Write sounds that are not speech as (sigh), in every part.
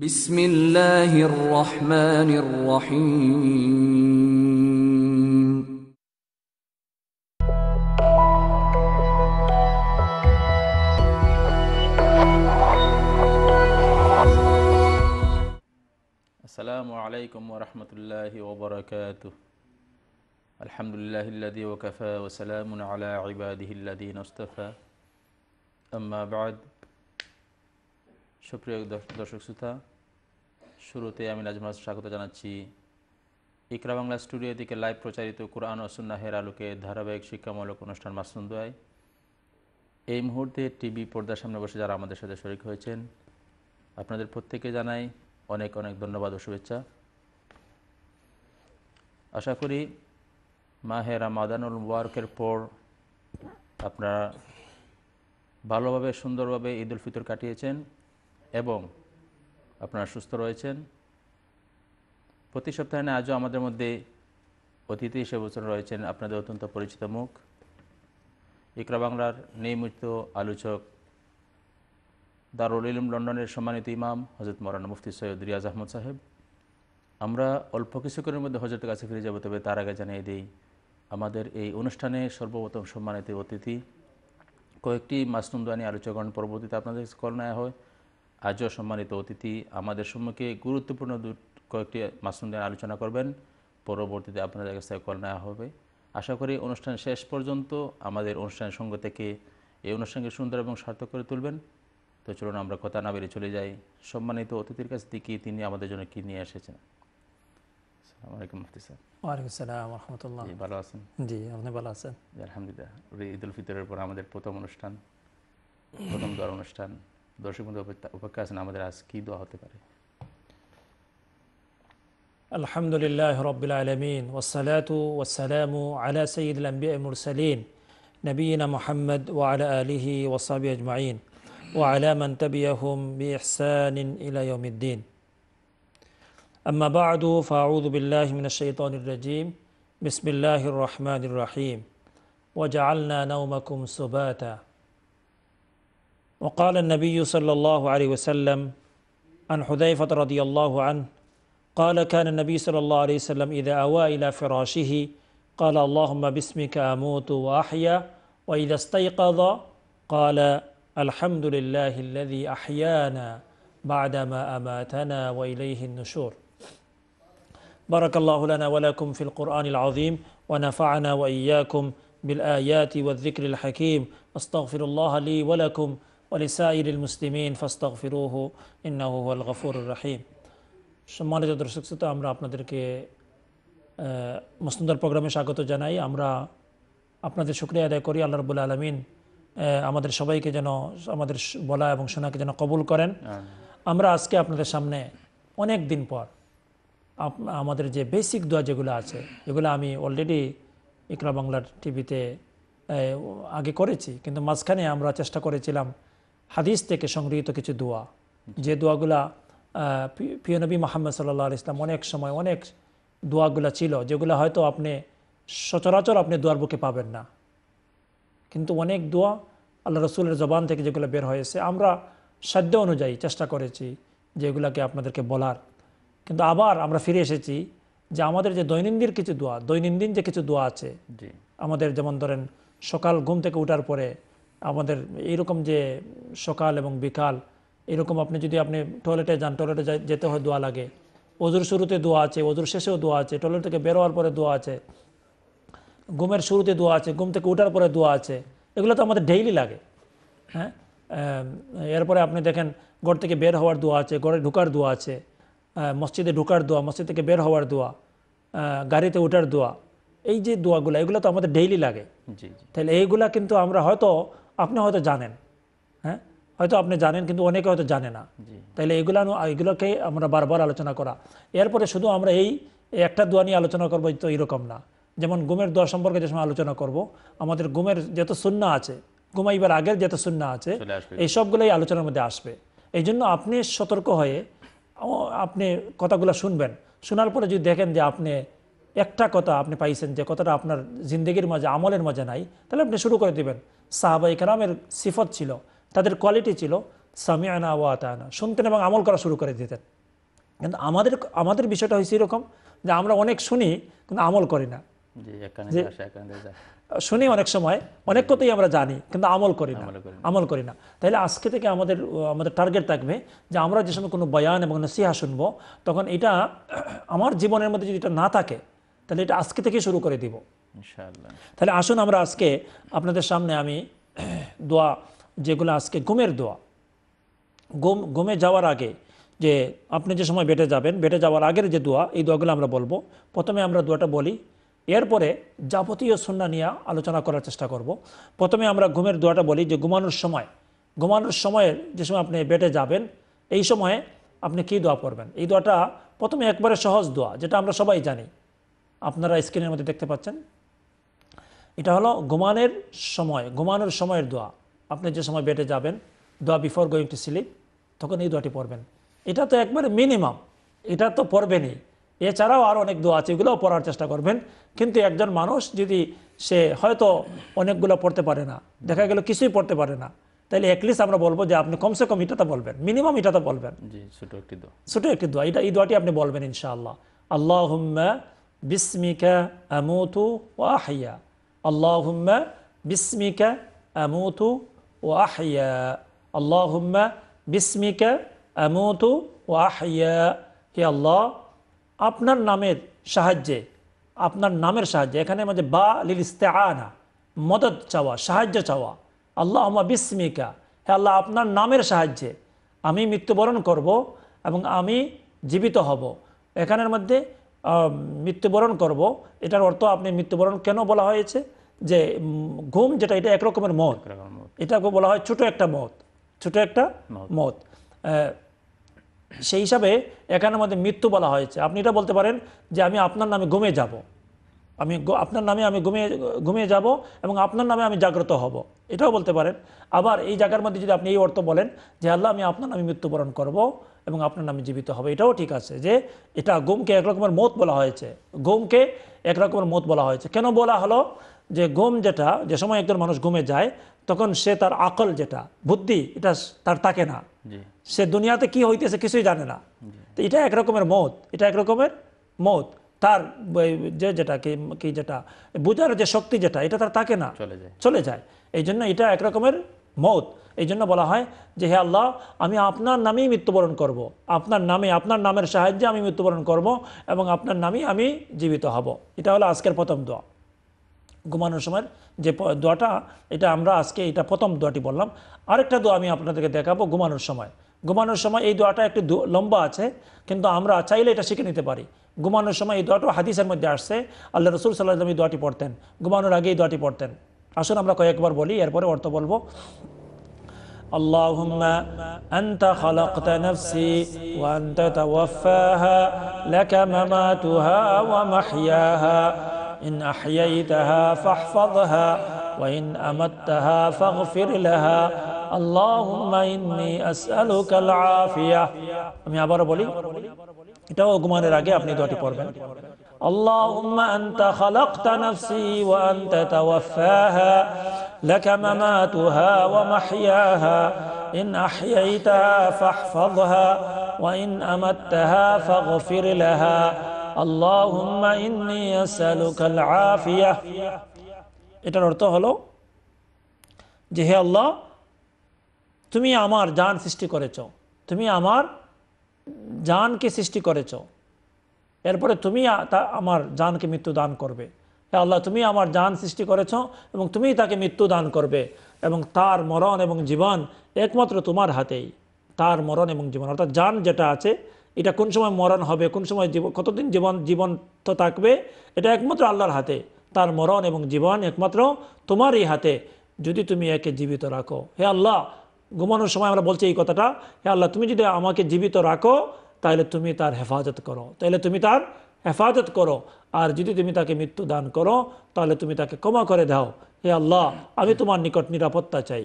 بسم الله الرحمن الرحيم السلام عليكم ورحمة الله وبركاته الحمد لله الذي وكفى وسلام على عباده الذين اصطفى أما بعد شكرا دكتور شكسوتا শুরুতে আমি নাজমাজ স্বাগত জানাচ্ছি ইকরা বাংলা স্টুডিও থেকে লাইভ প্রচারিত কোরআন ও সুন্নাহের আলোকে ধারাবাহিক শিক্ষামূলক অনুষ্ঠান মাসুন্দোয়ায় এই মুহূর্তে টিভি পর্দার সামনে বসে যারা আমাদের সাথে শরিক হয়েছেন আপনাদের প্রত্যেকে জানাই অনেক অনেক ধন্যবাদ ও শুভেচ্ছা আশা করি মাহে মাদানুল ওয়ার্কের পর আপনারা ভালোভাবে সুন্দরভাবে ঈদ উল ফিতর কাটিয়েছেন এবং আপনারা সুস্থ রয়েছেন প্রতি সপ্তাহে আজও আমাদের মধ্যে অতিথি হিসেবে রয়েছেন আপনাদের অত্যন্ত পরিচিত মুখ ইকরা বাংলার নিয়মিত আলোচক দারুল ইলম লন্ডনের সম্মানিত ইমাম হজরত মরান মুফতি সৈয়দ রিয়াজ আহমদ সাহেব আমরা অল্প কিছুক্ষণের মধ্যে হজরতের কাছে ফিরে যাব তবে তার আগে জানিয়ে দিই আমাদের এই অনুষ্ঠানে সর্বপ্রথম সম্মানিত অতিথি কয়েকটি মাসনুম দানি আলোচকগণ পরবর্তীতে আপনাদের কল নেওয়া হয় আজও সম্মানিত অতিথি আমাদের সম্মুখে গুরুত্বপূর্ণ কয়েকটি মাসুম নিয়ে আলোচনা করবেন পরবর্তীতে আপনাদের কাছ থেকে কল নেওয়া হবে আশা করি অনুষ্ঠান শেষ পর্যন্ত আমাদের অনুষ্ঠানের সঙ্গ থেকে এই অনুষ্ঠানকে সুন্দর এবং সার্থক করে তুলবেন তো চলুন আমরা কথা না বেরিয়ে চলে যাই সম্মানিত অতিথির কাছ থেকে তিনি আমাদের জন্য কী নিয়ে এসেছেন আলাইকুম ভালো আছেন জি আপনি ভালো আলহামদুলিল্লাহ ঈদ উল ফিতরের পর আমাদের প্রথম অনুষ্ঠান প্রথম দর অনুষ্ঠান দর্শক বন্ধু উপেক্ষা আছেন আমাদের আজ কি দোয়া হতে পারে الحمد لله رب العالمين والصلاة والسلام على سيد الأنبياء المرسلين نبينا محمد وعلى آله وصحبه أجمعين وعلى من تبعهم بإحسان إلى يوم الدين أما بعد فأعوذ بالله من الشيطان الرجيم بسم الله الرحمن الرحيم وجعلنا نومكم سباتا وقال النبي صلى الله عليه وسلم عن حذيفة رضي الله عنه قال كان النبي صلى الله عليه وسلم إذا أوى إلى فراشه قال اللهم باسمك أموت وأحيا وإذا استيقظ قال الحمد لله الذي أحيانا بعدما أماتنا وإليه النشور بارك الله لنا ولكم في القرآن العظيم ونفعنا وإياكم بالآيات والذكر الحكيم أستغفر الله لي ولكم ولسائر المسلمين فاستغفروه إنه هو الغفور الرحيم সম্মানিত দর্শক শ্রোতা আমরা আপনাদেরকে মসনুদার প্রোগ্রামে স্বাগত জানাই আমরা আপনাদের শুক্রিয়া আদায় করি আল্লাহ রবুল্লা আলমিন আমাদের সবাইকে যেন আমাদের বলা এবং শোনাকে যেন কবুল করেন আমরা আজকে আপনাদের সামনে অনেক দিন পর আমাদের যে বেসিক দোয়া যেগুলো আছে এগুলো আমি অলরেডি ইকরা বাংলার টিভিতে আগে করেছি কিন্তু মাঝখানে আমরা চেষ্টা করেছিলাম হাদিস থেকে সংগৃহীত কিছু দোয়া যে দোয়াগুলা পিয়নবী মোহাম্মদ সাল্লাহ ইসলাম অনেক সময় অনেক দোয়াগুলা ছিল যেগুলো হয়তো আপনি সচরাচর আপনি দোয়ার বুকে পাবেন না কিন্তু অনেক দোয়া আল্লাহ রসুলের জবান থেকে যেগুলো বের হয়েছে আমরা সাধ্য অনুযায়ী চেষ্টা করেছি যেগুলাকে আপনাদেরকে বলার কিন্তু আবার আমরা ফিরে এসেছি যে আমাদের যে দৈনন্দিন কিছু দোয়া দৈনন্দিন যে কিছু দোয়া আছে আমাদের যেমন ধরেন সকাল ঘুম থেকে উঠার পরে আমাদের এরকম যে সকাল এবং বিকাল এরকম আপনি যদি আপনি টয়লেটে যান টয়লেটে যেতে হয় দোয়া লাগে অজুর শুরুতে দোয়া আছে অজুর শেষেও দোয়া আছে টয়লেট থেকে বেরোয়ার পরে দোয়া আছে ঘুমের শুরুতে দোয়া আছে ঘুম থেকে ওঠার পরে দোয়া আছে এগুলো তো আমাদের ডেইলি লাগে হ্যাঁ এরপরে আপনি দেখেন গড় থেকে বের হওয়ার দোয়া আছে গড়ে ঢোকার দোয়া আছে মসজিদে ঢোকার দোয়া মসজিদ থেকে বের হওয়ার দোয়া গাড়িতে উঠার দোয়া এই যে দোয়াগুলো এগুলো তো আমাদের ডেইলি লাগে তাহলে এইগুলা কিন্তু আমরা হয়তো আপনি হয়তো জানেন হ্যাঁ হয়তো আপনি জানেন কিন্তু অনেকে হয়তো জানে না তাইলে এগুলা এগুলোকে আমরা বারবার আলোচনা করা এরপরে শুধু আমরা এই একটা দোয়া নিয়ে আলোচনা করবো তো এরকম না যেমন গুমের দোয়া সম্পর্কে যে সময় আলোচনা করব আমাদের গুমের যেত শূন্য আছে ঘুমাইবার আগের যেত শূন্য আছে এই সবগুলোই আলোচনার মধ্যে আসবে এই জন্য আপনি সতর্ক হয়ে আপনি কথাগুলো শুনবেন শোনার পরে যদি দেখেন যে আপনি একটা কথা আপনি পাইছেন যে কথাটা আপনার জিন্দগির মাঝে আমলের মাঝে নাই তাহলে আপনি শুরু করে দিবেন সাহাবা ইকরামের সিফত ছিল তাদের কোয়ালিটি ছিল সামিয়ানা ও আতায়না শুনতেন এবং আমল করা শুরু করে দিতেন কিন্তু আমাদের আমাদের বিষয়টা হয়েছে এরকম যে আমরা অনেক শুনি কিন্তু আমল করি না শুনি অনেক সময় অনেক কথাই আমরা জানি কিন্তু আমল করি না আমল করি না তাহলে আজকে থেকে আমাদের আমাদের টার্গেট থাকবে যে আমরা যে সময় কোনো বয়ান এবং নসিহা শুনবো তখন এটা আমার জীবনের মধ্যে যদি এটা না থাকে তাহলে এটা আজকে থেকে শুরু করে দিব তাহলে আসুন আমরা আজকে আপনাদের সামনে আমি (clears throat) দোয়া যেগুলো আজকে ঘুমের দোয়া ঘুম ঘুমে যাওয়ার আগে যে আপনি যে সময় বেটে যাবেন বেটে যাওয়ার আগের যে দোয়া এই দোয়াগুলো আমরা বলবো প্রথমে আমরা দোয়াটা বলি এরপরে যাবতীয় সন্না নিয়ে আলোচনা করার চেষ্টা করব। প্রথমে আমরা ঘুমের দোয়াটা বলি যে ঘুমানোর সময় ঘুমানোর সময়ের যে সময় আপনি বেটে যাবেন এই সময়ে আপনি কি দোয়া পড়বেন এই দোয়াটা প্রথমে একবারে সহজ দোয়া যেটা আমরা সবাই জানি আপনারা স্ক্রিনের মধ্যে দেখতে পাচ্ছেন এটা হলো ঘুমানের সময় ঘুমানোর সময়ের দোয়া আপনি যে সময় বেটে যাবেন দোয়া বিফোর গোয়িং টু স্লিপ তখন এই দোয়াটি পড়বেন এটা তো একবারে মিনিমাম এটা তো পড়বেনই এছাড়াও আরও অনেক দোয়া আছে এগুলোও পড়ার চেষ্টা করবেন কিন্তু একজন মানুষ যদি সে হয়তো অনেকগুলো পড়তে পারে না দেখা গেল কিছুই পড়তে পারে না তাহলে একলিস্ট আমরা বলবো যে আপনি কমসে কম এটা তো বলবেন মিনিমাম এটা তো বলবেন ছোট একটি দোয়া ছোটো একটি দোয়া এটা এই দোয়াটি আপনি বলবেন ইনশাআল্লাহ আল্লাহ বিসমিকা আমতু হাইয়া আল্লাহুম্মা বিস্মিকা আমুতু ও আহিয়া আল্লাহুম্মা বিস্মিকা আমুতু ও আহিয়া হে আল্লাহ আপনার নামের সাহায্যে আপনার নামের সাহায্যে এখানে মধ্যে বা লিল আনা মদত চাওয়া সাহায্য চাওয়া আল্লাহ বিস্মিকা হে আল্লাহ আপনার নামের সাহায্যে আমি মৃত্যুবরণ করব এবং আমি জীবিত হব এখানের মধ্যে মৃত্যুবরণ করব এটার অর্থ আপনি মৃত্যুবরণ কেন বলা হয়েছে যে ঘুম যেটা এটা একরকমের মত এটাকে বলা হয় ছোট একটা মত ছোট একটা মত সেই হিসাবে এখানের মধ্যে মৃত্যু বলা হয়েছে আপনি এটা বলতে পারেন যে আমি আপনার নামে ঘুমে যাব আমি আপনার নামে আমি ঘুমিয়ে ঘুমিয়ে যাব এবং আপনার নামে আমি জাগ্রত হব এটাও বলতে পারেন আবার এই জায়গার মধ্যে যদি আপনি এই অর্থ বলেন যে আল্লাহ আমি আপনার নামে মৃত্যুবরণ করব এবং আপনার নামে জীবিত হবে এটাও ঠিক আছে যে এটা গমকে একরকমের মত বলা হয়েছে গমকে একরকমের মত বলা হয়েছে কেন বলা হলো যে গম যেটা যে সময় একজন মানুষ ঘুমে যায় তখন সে তার আকল যেটা বুদ্ধি এটা তার থাকে না সে দুনিয়াতে কি হইতেছে কিছুই জানে না তো এটা একরকমের মত এটা একরকমের মত তার যে যেটা কি যেটা বোঝার যে শক্তি যেটা এটা তার থাকে না চলে যায় চলে যায় এই জন্য এটা একরকমের মত এই জন্য বলা হয় যে হে আল্লাহ আমি আপনার নামেই মৃত্যুবরণ করব। আপনার নামে আপনার নামের সাহায্যে আমি মৃত্যুবরণ করব এবং আপনার নামেই আমি জীবিত হব এটা হলো আজকের প্রথম দোয়া ঘুমানোর সময় যে দোয়াটা এটা আমরা আজকে এটা প্রথম দোয়াটি বললাম আরেকটা দোয়া আমি আপনাদেরকে দেখাবো ঘুমানোর সময় ঘুমানোর সময় এই দোয়াটা একটু লম্বা আছে কিন্তু আমরা চাইলে এটা শিখে নিতে পারি ঘুমানোর সময় এই দোয়াটা হাদিসের মধ্যে আসছে আল্লাহ রসুল সাল্লাহ এই দোয়াটি পড়তেন ঘুমানোর আগে এই দোয়াটি পড়তেন আসুন আমরা কয়েকবার বলি এরপরে অর্থ বলবো اللهم أنت خلقت نفسي وأنت توفاها لك مماتها ومحياها إن أحييتها فاحفظها وإن أمتها فاغفر لها اللهم إني أسألك العافية أمي আবার بولي إتاو أغمان আগে أبني دواتي পড়বেন اللهم أنت خلقت نفسي وأنت توفاها لك مماتها ومحياها إن أحييتها فاحفظها وإن أمتها فاغفر لها اللهم إني أسألك العافية এটার جهي الله تمي হে جان سشتي আমার تمي সৃষ্টি করেছ তুমি আমার জানকে এরপরে তুমি আমার জানকে মৃত্যু দান করবে আল্লাহ তুমি আমার জান সৃষ্টি করেছ এবং তুমি তাকে মৃত্যু দান করবে এবং তার মরণ এবং জীবন একমাত্র তোমার হাতেই তার মরণ এবং জীবন অর্থাৎ যান যেটা আছে এটা কোন সময় মরণ হবে কোন সময় জীব কতদিন জীবন জীবন তো থাকবে এটা একমাত্র আল্লাহর হাতে তার মরণ এবং জীবন একমাত্র তোমারই হাতে যদি তুমি একে জীবিত রাখো হে আল্লাহ ঘুমানোর সময় আমরা বলছি এই কথাটা হে আল্লাহ তুমি যদি আমাকে জীবিত রাখো তাহলে তুমি তার হেফাজত করো তাহলে তুমি তার হেফাজত করো আর যদি তুমি তাকে মৃত্যু দান করো তাহলে তুমি তাকে ক্ষমা করে দাও হে আল্লাহ আমি তোমার নিকট নিরাপত্তা চাই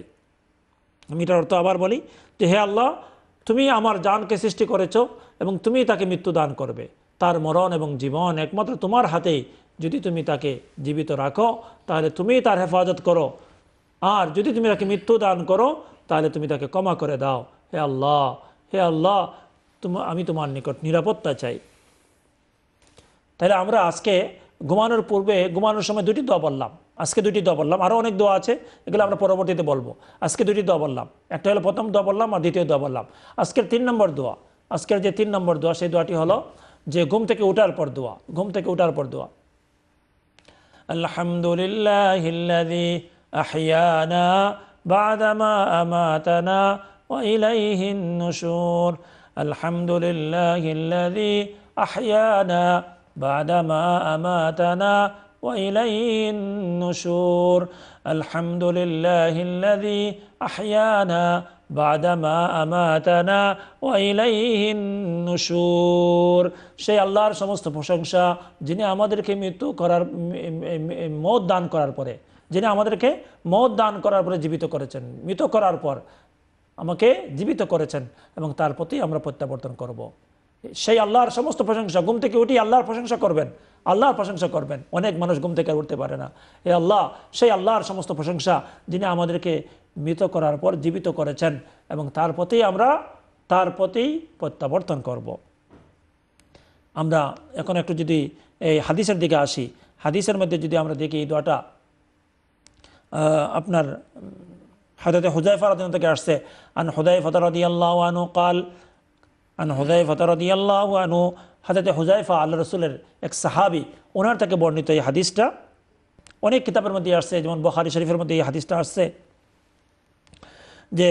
আমি এটার অর্থ আবার বলি যে হে আল্লাহ তুমি আমার জানকে সৃষ্টি করেছ এবং তুমি তাকে মৃত্যু দান করবে তার মরণ এবং জীবন একমাত্র তোমার হাতেই যদি তুমি তাকে জীবিত রাখো তাহলে তুমি তার হেফাজত করো আর যদি তুমি তাকে মৃত্যু দান করো তাহলে তুমি তাকে ক্ষমা করে দাও হে আল্লাহ হে আল্লাহ আমি তোমার নিকট নিরাপত্তা চাই তাহলে আমরা আজকে ঘুমানোর পূর্বে ঘুমানোর সময় দুটি দোয়া বললাম আজকে দুটি দোয়া বললাম আরও অনেক দোয়া আছে এগুলো আমরা পরবর্তীতে বলবো আজকে দুটি দোয়া বললাম একটা হলো প্রথম দোয়া বললাম আর দ্বিতীয় দোয়া বললাম আজকের তিন নম্বর দোয়া আজকের যে তিন নম্বর দোয়া সেই দোয়াটি হলো যে ঘুম থেকে উঠার পর দোয়া ঘুম থেকে উঠার পর দোয়া আলহামদুলিল্লাহ বাদামা আমাতানা ওয়া ইলাইহিন الحمد لله الذي أحيانا بعدما أماتنا وإليه النشور الحمد لله الذي أحيانا بعدما أماتنا وإليه النشور সেই আল্লাহর সমস্ত প্রশংসা যিনি আমাদেরকে মৃত্যু করার মত দান করার পরে যিনি আমাদেরকে মত দান করার পরে জীবিত করেছেন মৃত করার পর আমাকে জীবিত করেছেন এবং তার প্রতি আমরা প্রত্যাবর্তন করব। সেই আল্লাহর সমস্ত প্রশংসা ঘুম থেকে উঠি আল্লাহর প্রশংসা করবেন আল্লাহর প্রশংসা করবেন অনেক মানুষ ঘুম থেকে উঠতে পারে না এ আল্লাহ সেই আল্লাহর সমস্ত প্রশংসা যিনি আমাদেরকে মৃত করার পর জীবিত করেছেন এবং তার প্রতি আমরা তার প্রতি প্রত্যাবর্তন করব। আমরা এখন একটু যদি এই হাদিসের দিকে আসি হাদিসের মধ্যে যদি আমরা দেখি এই দোয়াটা আপনার হাজরতে হুজাইফা রাদিন থেকে আসছে আন হুদাই ফতরদি আল্লাহ আনু কাল আন হুদাই ফতরদি আল্লাহ আনু হাজরতে হুজাইফা আল্লাহ রসুলের এক সাহাবি ওনার থেকে বর্ণিত এই হাদিসটা অনেক কিতাবের মধ্যে আসছে যেমন বখারি শরীফের মধ্যে এই হাদিসটা আসছে যে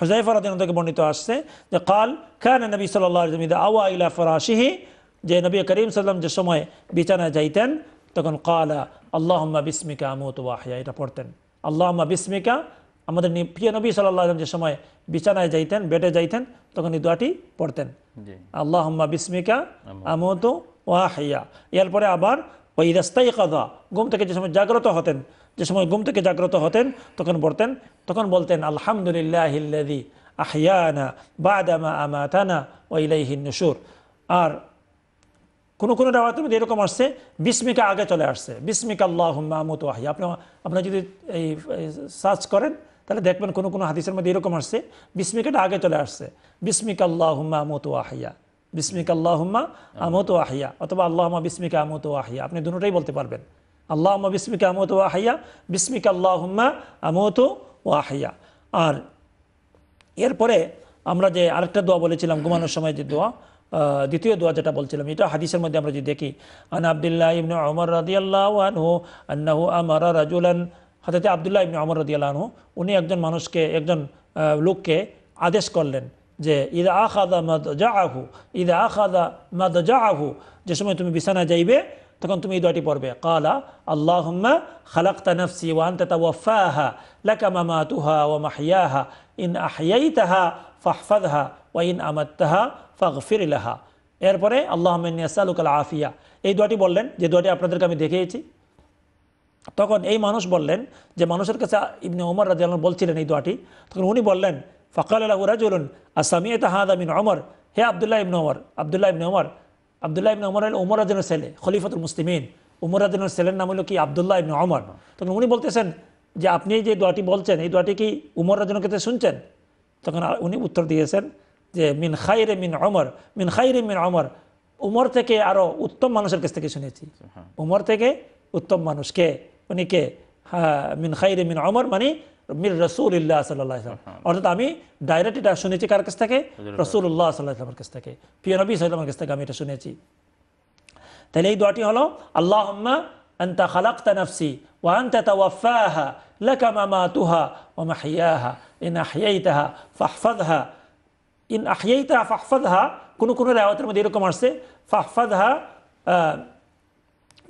হুজাইফা রাদিন থেকে বর্ণিত আসছে যে কাল খান নবী সাল্লাহ আওয়া ইলা ফরাসিহি যে নবী করিম সাল্লাম যে সময় বিছানায় যাইতেন তখন কালা আল্লাহম্মা বিসমিকা আমত ওয়াহিয়া এটা পড়তেন আল্লাহ বিসমিকা আমাদের প্রিয় নবী সাল্লাম যে সময় বিছানায় যাইতেন বেডে যাইতেন তখন এই দোয়াটি পড়তেন আল্লাহ বিস্মিকা আমত ইয়ার পরে আবার ওই রাস্তাই কাদা ঘুম থেকে যে সময় জাগ্রত হতেন যে সময় ঘুম থেকে জাগ্রত হতেন তখন পড়তেন তখন বলতেন আলহামদুলিল্লাহ আহিয়ানা বাদামা আমাতানা ওইলাইহিন নসুর আর কোনো কোনো রাওয়াতের মধ্যে এরকম আসছে বিস্মিকা আগে চলে আসছে বিস্মিকা আল্লাহ ওয়াহিয়া আপনি আপনার যদি এই সার্চ করেন তাহলে দেখবেন কোনো কোনো হাদিসের মধ্যে এরকম আসছে বিস্মিকাটা আগে চলে আসছে বিস্মিক আমত ও আহিয়া বিস্মিক আমত ও আহিয়া অথবা আল্লাহমা বিস্মিকা ও আহিয়া আপনি দুটোটাই বলতে পারবেন আল্লাহমা বিস্মিকা ও আহিয়া বিস্মিক আমত ও আহিয়া আর এরপরে আমরা যে আরেকটা দোয়া বলেছিলাম ঘুমানোর সময় যে দোয়া দ্বিতীয় দোয়া যেটা বলছিলাম এটা হাদিসের মধ্যে আমরা যদি দেখি আন আবদুল্লাহ ইবনে ওমর রাদিয়াল্লাহু আনহু আন্নাহু আমারা রাজুলান হাতে আবদুল্লাহ ইবনে অমর রদিয়ালানহু উনি একজন মানুষকে একজন লোককে আদেশ করলেন যে ঈদ ইদা আখাদা মদ যা আহু ঈদ ইদা আখাদা মদ যা আহু যে সময় তুমি বিছানা যাইবে তখন তুমি এই দোয়াটি পড়বে কালা আল্লাহম্মা খালাক তানফসি ওয়ান তাহা লাকা মামা তুহা ও মাহিয়াহা ইন আহিয়াই তাহা ফাহফাদহা ওয়া ইন আমাদ তাহা ফাগফিরহা এরপরে আল্লাহ আসালুকাল আফিয়া এই দোয়াটি বললেন যে দোয়াটি আপনাদেরকে আমি দেখিয়েছি তখন এই মানুষ বললেন যে মানুষের কাছে ইবনে ওমর রাজি আলম বলছিলেন এই দোয়াটি তখন উনি বললেন ফকাল আলাহ রাজুলুন আসামি তাহাদ আমিন ওমর হে আবদুল্লাহ ইবনে ওমর আবদুল্লাহ ইবনে ওমর আবদুল্লাহ ইবনে ওমর ওমর আদিনের ছেলে খলিফতুল মুসলিমিন উমর আদিনের ছেলের নাম হলো কি আবদুল্লাহ ইবনে ওমর তখন উনি বলতেছেন যে আপনি যে দোয়াটি বলছেন এই দোয়াটি কি উমর রাজনের কাছে শুনছেন তখন উনি উত্তর দিয়েছেন যে মিন খাই রে মিন অমর মিন খাই রে মিন অমর উমর থেকে আরও উত্তম মানুষের কাছ থেকে শুনেছি উমর থেকে উত্তম মানুষকে কে মিন খাইরে মিন অমর মানে মির ইল্লাহ সাল্লাহ অর্থাৎ আমি ডাইরেক্ট এটা শুনেছি কার কাছ থেকে রসুল্লাহ সাল্লাহ কাছ থেকে প্রিয় নবী সাল্লামের কাছ থেকে আমি এটা শুনেছি তাহলে এই দোয়াটি হলো আল্লাহ আন্তা খালাক্তা নাফসি ওয়ান্তা তাওয়াফাহা লাকা মামাতুহা ওয়া মাহিয়াহা ইন আহিয়াইতাহা ফাহফাদহা ইন আহিয়াইতাহা ফাহফাদহা কোন কোন রাওয়াতের মধ্যে এরকম আসছে ফাহফাদহা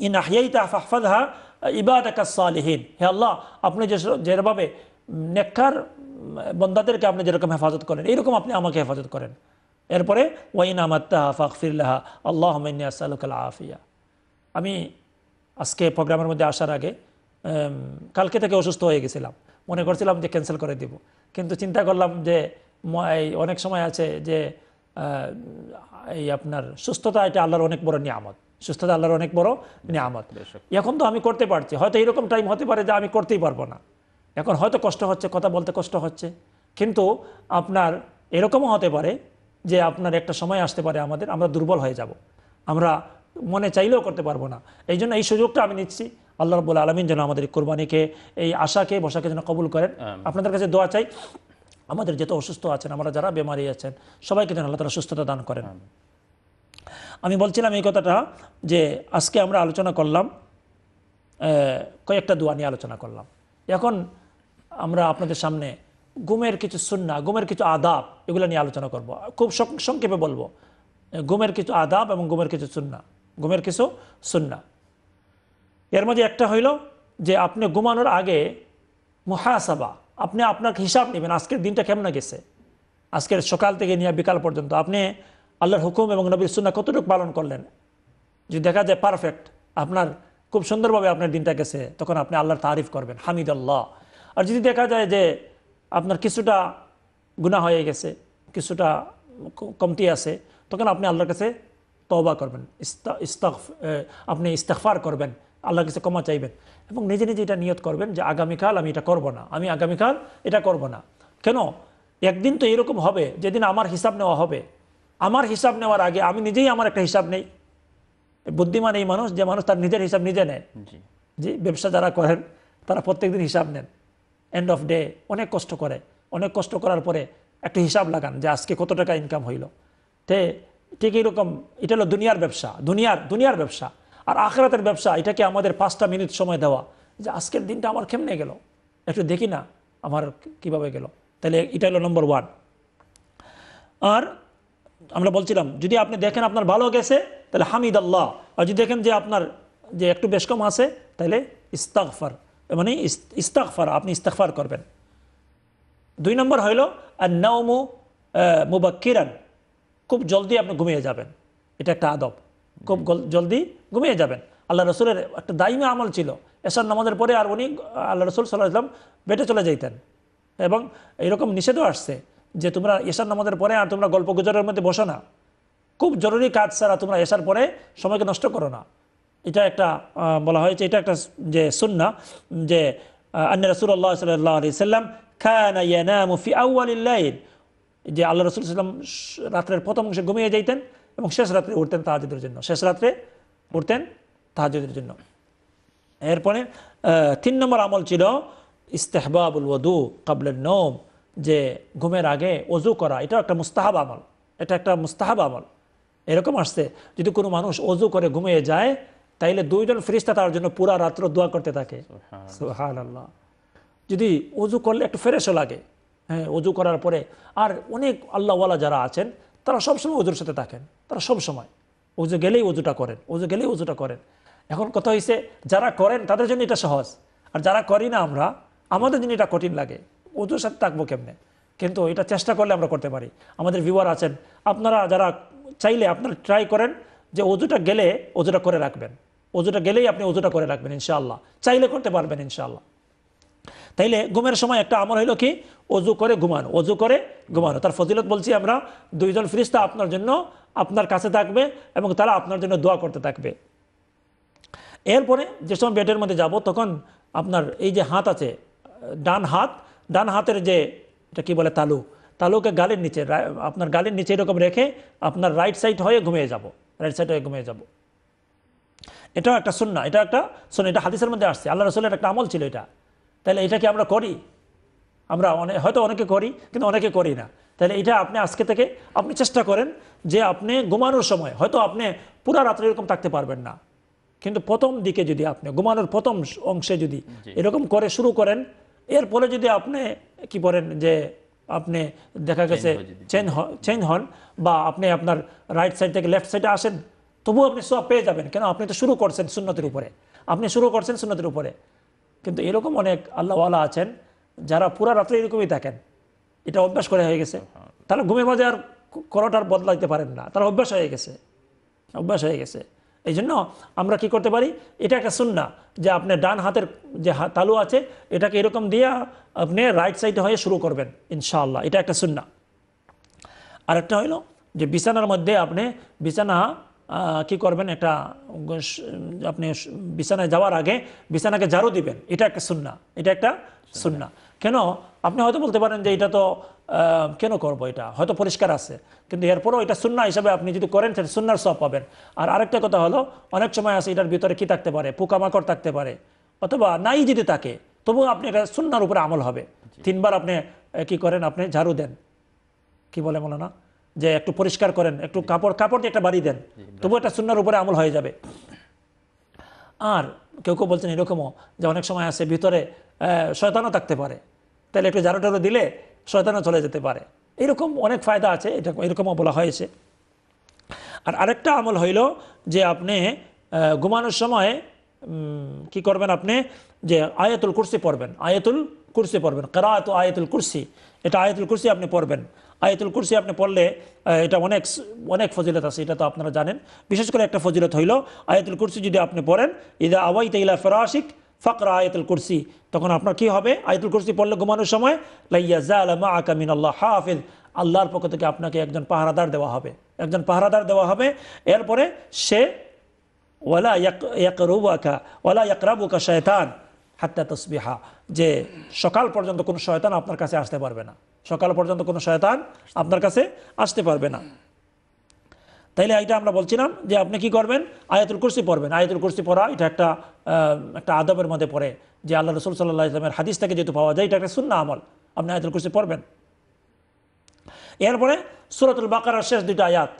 ইন আহিয়াইতাহা ফাহফাদহা ইবাদাকা সালিহীন হে আল্লাহ আপনি যে যেভাবে নেকর বন্দাদেরকে আপনি যেরকম হেফাজত করেন এরকম আপনি আমাকে হেফাজত করেন এরপরে ওয়াইন আমাত্তাহা ফাকফিরলাহা আল্লাহ আসালুকাল আফিয়া আমি আজকে প্রোগ্রামের মধ্যে আসার আগে কালকে থেকে অসুস্থ হয়ে গেছিলাম মনে করছিলাম যে ক্যান্সেল করে দিব কিন্তু চিন্তা করলাম যে অনেক সময় আছে যে এই আপনার সুস্থতা এটা আল্লাহর অনেক বড় নিয়ামত সুস্থতা আল্লাহর অনেক বড় নিয়ামত এখন তো আমি করতে পারছি হয়তো এরকম টাইম হতে পারে যে আমি করতেই পারবো না এখন হয়তো কষ্ট হচ্ছে কথা বলতে কষ্ট হচ্ছে কিন্তু আপনার এরকমও হতে পারে যে আপনার একটা সময় আসতে পারে আমাদের আমরা দুর্বল হয়ে যাব আমরা মনে চাইলেও করতে পারবো না এই জন্য এই সুযোগটা আমি নিচ্ছি আল্লাহ রবুল্লা আলমিন যেন আমাদের কোরবানিকে এই আশাকে বসাকে যেন কবুল করেন আপনাদের কাছে দোয়া চাই আমাদের যত অসুস্থ আছেন আমরা যারা বেমারি আছেন সবাইকে যেন আল্লাহ তারা সুস্থতা দান করেন আমি বলছিলাম এই কথাটা যে আজকে আমরা আলোচনা করলাম কয়েকটা দোয়া নিয়ে আলোচনা করলাম এখন আমরা আপনাদের সামনে গুমের কিছু সুন্না গুমের কিছু আদাব এগুলো নিয়ে আলোচনা করব খুব সংক্ষেপে বলবো গুমের কিছু আদাব এবং গুমের কিছু সুন্না গুমের কিছু সুন্না এর মধ্যে একটা হইল যে আপনি ঘুমানোর আগে মহাসাবা আপনি আপনার হিসাব নেবেন আজকের দিনটা কেমন গেছে আজকের সকাল থেকে নিয়ে বিকাল পর্যন্ত আপনি আল্লাহর হুকুম এবং নবীর সুন্না কতটুকু পালন করলেন যদি দেখা যায় পারফেক্ট আপনার খুব সুন্দরভাবে আপনার দিনটা গেছে তখন আপনি আল্লাহর তারিফ করবেন হামিদ আল্লাহ আর যদি দেখা যায় যে আপনার কিছুটা গুণা হয়ে গেছে কিছুটা কমতি আছে তখন আপনি আল্লাহর কাছে তবা করবেন ইস্তা ইস্তাক আপনি ইস্তাকফার করবেন আল্লাহ কাছে ক্ষমা চাইবেন এবং নিজে নিজে এটা নিয়ত করবেন যে আগামীকাল আমি এটা করব না আমি আগামীকাল এটা করব না কেন একদিন তো এরকম হবে যেদিন আমার হিসাব নেওয়া হবে আমার হিসাব নেওয়ার আগে আমি নিজেই আমার একটা হিসাব নেই বুদ্ধিমান এই মানুষ যে মানুষ তার নিজের হিসাব নিজে নেয় যে ব্যবসা যারা করেন তারা প্রত্যেকদিন হিসাব নেন এন্ড অফ ডে অনেক কষ্ট করে অনেক কষ্ট করার পরে একটা হিসাব লাগান যে আজকে কত টাকা ইনকাম হইল তে ঠিক এইরকম এটা হলো দুনিয়ার ব্যবসা দুনিয়ার দুনিয়ার ব্যবসা আর আখরাতের ব্যবসা এটাকে আমাদের পাঁচটা মিনিট সময় দেওয়া যে আজকের দিনটা আমার কেমনে গেল একটু দেখি না আমার কিভাবে গেল তাহলে এটা হলো নম্বর ওয়ান আর আমরা বলছিলাম যদি আপনি দেখেন আপনার ভালো গেছে তাহলে হামিদ আল্লাহ আর যদি দেখেন যে আপনার যে একটু বেশ কম আছে তাহলে ইস্তাকফার মানে ইস্তাকফার আপনি ইস্তাকফার করবেন দুই নম্বর হইল আর নাও মুবাক্কিরান খুব জলদি আপনি ঘুমিয়ে যাবেন এটা একটা আদব খুব জলদি ঘুমিয়ে যাবেন আল্লাহ রসুলের একটা দায়ী আমল ছিল এসব নামাজের পরে আর উনি আল্লাহ রসুল সাল্লাহ ইসলাম বেটে চলে যাইতেন এবং এরকম নিষেধও আসছে যে তোমরা এসার নামাজের পরে আর তোমরা গল্প গুজরের মধ্যে বসো না খুব জরুরি কাজ ছাড়া তোমরা এসার পরে সময়কে নষ্ট করো না এটা একটা বলা হয়েছে এটা একটা যে সুন্না যে আন্নি রসুল্লাহ সাল্লাহ আলি সাল্লাম খান ফি আউআল যে আল্লাহ রসুল সাল্লাম রাত্রের প্রথম অংশে ঘুমিয়ে যাইতেন এবং শেষ রাত্রে উঠতেন তাহাজুদের জন্য শেষ রাত্রে উঠতেন তাহাজুদের জন্য এরপরে তিন নম্বর আমল ছিল ইস্তেহবাবুল ওদু কাবলের নোম যে ঘুমের আগে অজু করা এটাও একটা মুস্তাহাব আমল এটা একটা মুস্তাহাব আমল এরকম আসছে যদি কোনো মানুষ অজু করে ঘুমিয়ে যায় তাইলে দুইজন ফ্রিস্তা তার জন্য পুরা রাত্র দোয়া করতে থাকে যদি অজু করলে একটু ফ্রেশও লাগে হ্যাঁ অজু করার পরে আর অনেক আল্লাহওয়ালা যারা আছেন তারা সবসময় ওজুর সাথে থাকেন তারা সবসময় উজু গেলেই উজুটা করেন উজু গেলেই উজুটা করেন এখন কথা হয়েছে যারা করেন তাদের জন্য এটা সহজ আর যারা করি না আমরা আমাদের জন্য এটা কঠিন লাগে উজুর সাথে থাকবো কেমনে কিন্তু এটা চেষ্টা করলে আমরা করতে পারি আমাদের ভিউয়ার আছেন আপনারা যারা চাইলে আপনারা ট্রাই করেন যে ওজুটা গেলে অজুটা করে রাখবেন অজুটা গেলেই আপনি অজুটা করে রাখবেন ইনশাআল্লাহ চাইলে করতে পারবেন ইনশাআল্লাহ তাইলে ঘুমের সময় একটা আমল হইল কি অজু করে ঘুমানো অজু করে ঘুমানো তার ফজিলত বলছি আমরা দুইজন ফিরিস্তা আপনার জন্য আপনার কাছে থাকবে এবং তারা আপনার জন্য দোয়া করতে থাকবে এরপরে যে সময় বেডের মধ্যে যাব তখন আপনার এই যে হাত আছে ডান হাত ডান হাতের যে এটা কী বলে তালু তালুকে গালের নিচে আপনার গালের নিচে এরকম রেখে আপনার রাইট সাইড হয়ে ঘুমিয়ে যাব রাইট সাইড হয়ে ঘুমিয়ে যাব এটাও একটা সুন্না এটা একটা সুন্না এটা হাদিসের মধ্যে আসছে আল্লাহ রসুলের একটা আমল ছিল এটা তাহলে এটা কি আমরা করি আমরা অনেক হয়তো অনেকে করি কিন্তু অনেকে করি না তাহলে এটা আপনি আজকে থেকে আপনি চেষ্টা করেন যে আপনি ঘুমানোর সময় হয়তো আপনি পুরা রাত্রে এরকম থাকতে পারবেন না কিন্তু প্রথম দিকে যদি আপনি ঘুমানোর প্রথম অংশে যদি এরকম করে শুরু করেন এরপরে যদি আপনি কি বলেন যে আপনি দেখা গেছে চেন চেঞ্জ হন বা আপনি আপনার রাইট সাইড থেকে লেফট সাইডে আসেন তবুও আপনি সব পেয়ে যাবেন কেন আপনি তো শুরু করছেন সুন্নতির উপরে আপনি শুরু করছেন সুন্নতির উপরে কিন্তু এরকম অনেক আল্লাহওয়ালা আছেন যারা পুরা রাত্রে এরকমই থাকেন এটা অভ্যাস করে হয়ে গেছে তারা ঘুমের মাঝে আর করাটার বদলাইতে পারেন না তারা অভ্যাস হয়ে গেছে অভ্যাস হয়ে গেছে এই জন্য আমরা কি করতে পারি এটা একটা সুন্না যে আপনি ডান হাতের যে তালু আছে এটাকে এরকম দিয়ে আপনি রাইট সাইডে হয়ে শুরু করবেন ইনশাআল্লাহ এটা একটা সুন্না আরেকটা হইল যে বিছানার মধ্যে আপনি বিছানা কি করবেন এটা আপনি বিছানায় যাওয়ার আগে বিছানাকে ঝাড়ু দিবেন এটা একটা সুন্না এটা একটা সুন্না কেন আপনি হয়তো বলতে পারেন যে এটা তো কেন করবো এটা হয়তো পরিষ্কার আছে কিন্তু এরপরও এটা সুন্না হিসাবে আপনি যদি করেন সেটা সুন্নার সব পাবেন আর আরেকটা কথা হলো অনেক সময় আছে এটার ভিতরে কি থাকতে পারে পোকামাকড় থাকতে পারে অথবা নাই যদি থাকে তবুও আপনি এটা সুন্নার উপরে আমল হবে তিনবার আপনি কি করেন আপনি ঝাড়ু দেন কি বলে মনে না যে একটু পরিষ্কার করেন একটু কাপড় কাপড় একটা বাড়ি দেন তবু একটা সুন্নার উপরে আমল হয়ে যাবে আর কেউ কেউ বলছেন এরকমও যে অনেক সময় আছে ভিতরে শয়তানও থাকতে পারে তাহলে একটু জারো টারো দিলে শয়তানও চলে যেতে পারে এরকম অনেক ফায়দা আছে এটা এরকমও বলা হয়েছে আর আরেকটা আমল হইল যে আপনি ঘুমানোর সময় কি করবেন আপনি যে আয়াতুল কুরসি পড়বেন আয়াতুল কুরসি পড়বেন কেরাত আয়াতুল কুরসি এটা আয়াতুল কুরসি আপনি পড়বেন আয়াতুল কুরসি আপনি পড়লে এটা অনেক অনেক ফজিলত আছে এটা তো আপনারা জানেন বিশেষ করে একটা ফজিলত হইল আয়াতুল কুরসি যদি আপনি পড়েন ইদা আওয়াই তাইলা ফেরাশিক ফাকরা আয়াতুল কুরসি তখন আপনার কি হবে আয়াতুল কুরসি পড়লে ঘুমানোর সময় লাইয়াজালামা আকামিন আল্লাহ হাফিজ আল্লাহর পক্ষ থেকে আপনাকে একজন পাহারাদার দেওয়া হবে একজন পাহারাদার দেওয়া হবে এরপরে সে ওয়ালা ইয়াকরুবাকা ওয়ালা ইয়াকরাবুকা শয়তান হাত্তা তসবিহা যে সকাল পর্যন্ত কোনো শয়তান আপনার কাছে আসতে পারবে না সকাল পর্যন্ত কোনো শয়তান আপনার কাছে আসতে পারবে না তাইলে এটা আমরা বলছিলাম যে আপনি কি করবেন আয়াতুল কুরসি পড়বেন আয়াতুল কুরসি পড়া এটা একটা একটা আদবের মধ্যে পড়ে যে আল্লাহ রসুল সাল্লাহ ইসলামের হাদিস থেকে যেহেতু পাওয়া যায় এটা একটা শূন্য আমল আপনি আয়াতুল কুরসি পড়বেন এরপরে সুরাতুল বাকারার শেষ দুটো আয়াত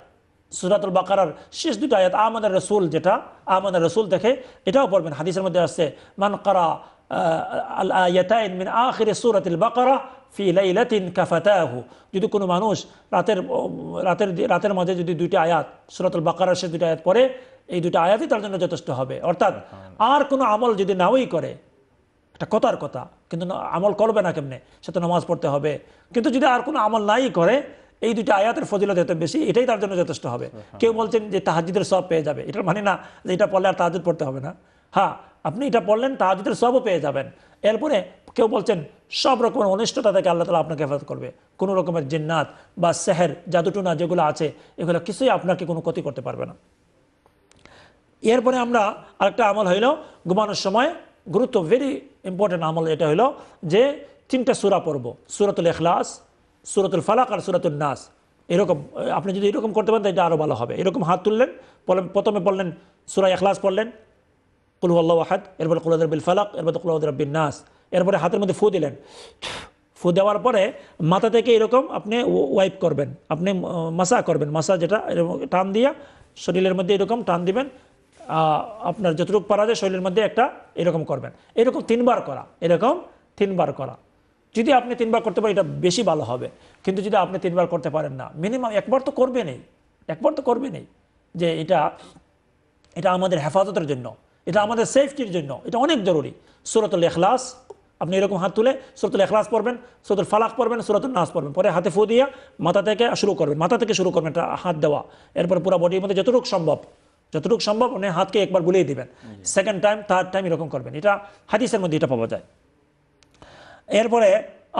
সুরাতুল বাকারার শেষ দুটো আয়াত আমাদের রসুল যেটা আমাদের রসুল দেখে এটাও পড়বেন হাদিসের মধ্যে আসছে মান কারা আয়াতাইন মিন আখিরে সুরাত বাকারা ফি লাইলাতিন কাফাতাহ যদি কোনো মানুষ রাতের রাতের রাতের মাঝে যদি দুইটি আয়াত সুরাতুল বাকারার সে দুটি আয়াত পড়ে এই দুটো আয়াতই তার জন্য যথেষ্ট হবে অর্থাৎ আর কোনো আমল যদি নাওই করে একটা কথার কথা কিন্তু আমল করবে না কেমনে সে তো নামাজ পড়তে হবে কিন্তু যদি আর কোনো আমল নাই করে এই দুটি আয়াতের ফজিলত এত বেশি এটাই তার জন্য যথেষ্ট হবে কেউ বলছেন যে তাহাজিদের সব পেয়ে যাবে এটার মানে না যে এটা পড়লে আর তাহাজুদ পড়তে হবে না হ্যাঁ আপনি এটা পড়লেন তাহাজুদের সবও পেয়ে যাবেন এরপরে কেউ বলছেন সব রকমের অনিষ্টতা থেকে আল্লাহ তালা আপনাকে হেফাজত করবে কোনো রকমের জিন্নাত বা সেহের জাদুটুনা যেগুলো আছে এগুলো কিছুই আপনাকে কোনো ক্ষতি করতে পারবে না এরপরে আমরা আরেকটা আমল হইল ঘুমানোর সময় গুরুত্ব ভেরি ইম্পর্টেন্ট আমল এটা হইল যে তিনটা সুরা পড়ব সুরাতুল এখলাস সুরাতুল ফালাক আর সুরাতুল নাস এরকম আপনি যদি এরকম করতে পারেন তাহলে আরও ভালো হবে এরকম হাত তুললেন প্রথমে পড়লেন সুরা এখলাস পড়লেন কুলু আল্লাহ এরপরে কুলাদের বিল ফালাক এরপর কুলাউদ্দিন রব্বিন নাস এরপরে হাতের মধ্যে ফু দিলেন ফু দেওয়ার পরে মাথা থেকে এরকম আপনি ওয়াইপ করবেন আপনি মাসা করবেন মাসা যেটা এরকম টান দিয়া শরীরের মধ্যে এরকম টান দিবেন আপনার যতটুকু পারা যায় শরীরের মধ্যে একটা এরকম করবেন এরকম তিনবার করা এরকম তিনবার করা যদি আপনি তিনবার করতে পারেন এটা বেশি ভালো হবে কিন্তু যদি আপনি তিনবার করতে পারেন না মিনিমাম একবার তো করবেনই একবার তো করবেনই যে এটা এটা আমাদের হেফাজতের জন্য এটা আমাদের সেফটির জন্য এটা অনেক জরুরি সুরতুল এখলাস আপনি এরকম হাত তুলে সুরতুল এখলাস পড়বেন সুরতুল ফালাক পড়বেন সুরতুল নাস পড়বেন পরে হাতে ফু দিয়ে মাথা থেকে শুরু করবেন মাথা থেকে শুরু করবেন এটা হাত দেওয়া এরপর পুরো বডির মধ্যে যতটুকু সম্ভব যতটুকু সম্ভব উনি হাতকে একবার বুলিয়ে দিবেন সেকেন্ড টাইম থার্ড টাইম এরকম করবেন এটা হাদিসের মধ্যে এটা পাওয়া যায় এরপরে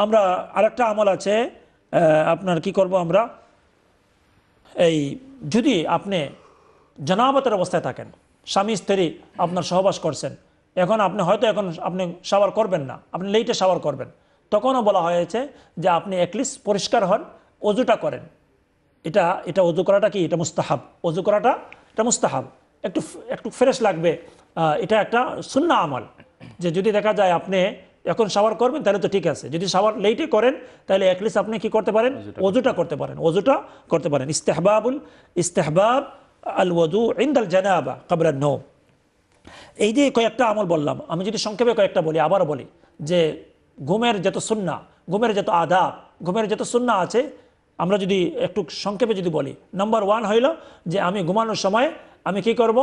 আমরা আরেকটা আমল আছে আপনার কি করব আমরা এই যদি আপনি জনাবতের অবস্থায় থাকেন স্বামী স্ত্রী আপনার সহবাস করছেন এখন আপনি হয়তো এখন আপনি সাওয়ার করবেন না আপনি লেটে সাওয়ার করবেন তখনও বলা হয়েছে যে আপনি একলিস পরিষ্কার হন অজুটা করেন এটা এটা অজু করাটা কি এটা মুস্তাহাব অজু করাটা এটা মুস্তাহাব একটু একটু ফ্রেশ লাগবে এটা একটা শূন্য আমল যে যদি দেখা যায় আপনি এখন সাওয়ার করবেন তাহলে তো ঠিক আছে যদি সাওয়ার লেটে করেন তাহলে একলিস আপনি কি করতে পারেন অজুটা করতে পারেন অজুটা করতে পারেন ইস্তেহবাবুল ইস্তেহবাব আল ইন্দাল জানাবা কাবরান নো এই দিয়ে কয়েকটা আমল বললাম আমি যদি সংক্ষেপে কয়েকটা বলি আবারও বলি যে ঘুমের যত সুন্না ঘুমের যত আদাব ঘুমের যত সুন্না আছে আমরা যদি একটু সংক্ষেপে যদি বলি নাম্বার ওয়ান হইল যে আমি ঘুমানোর সময় আমি কি করব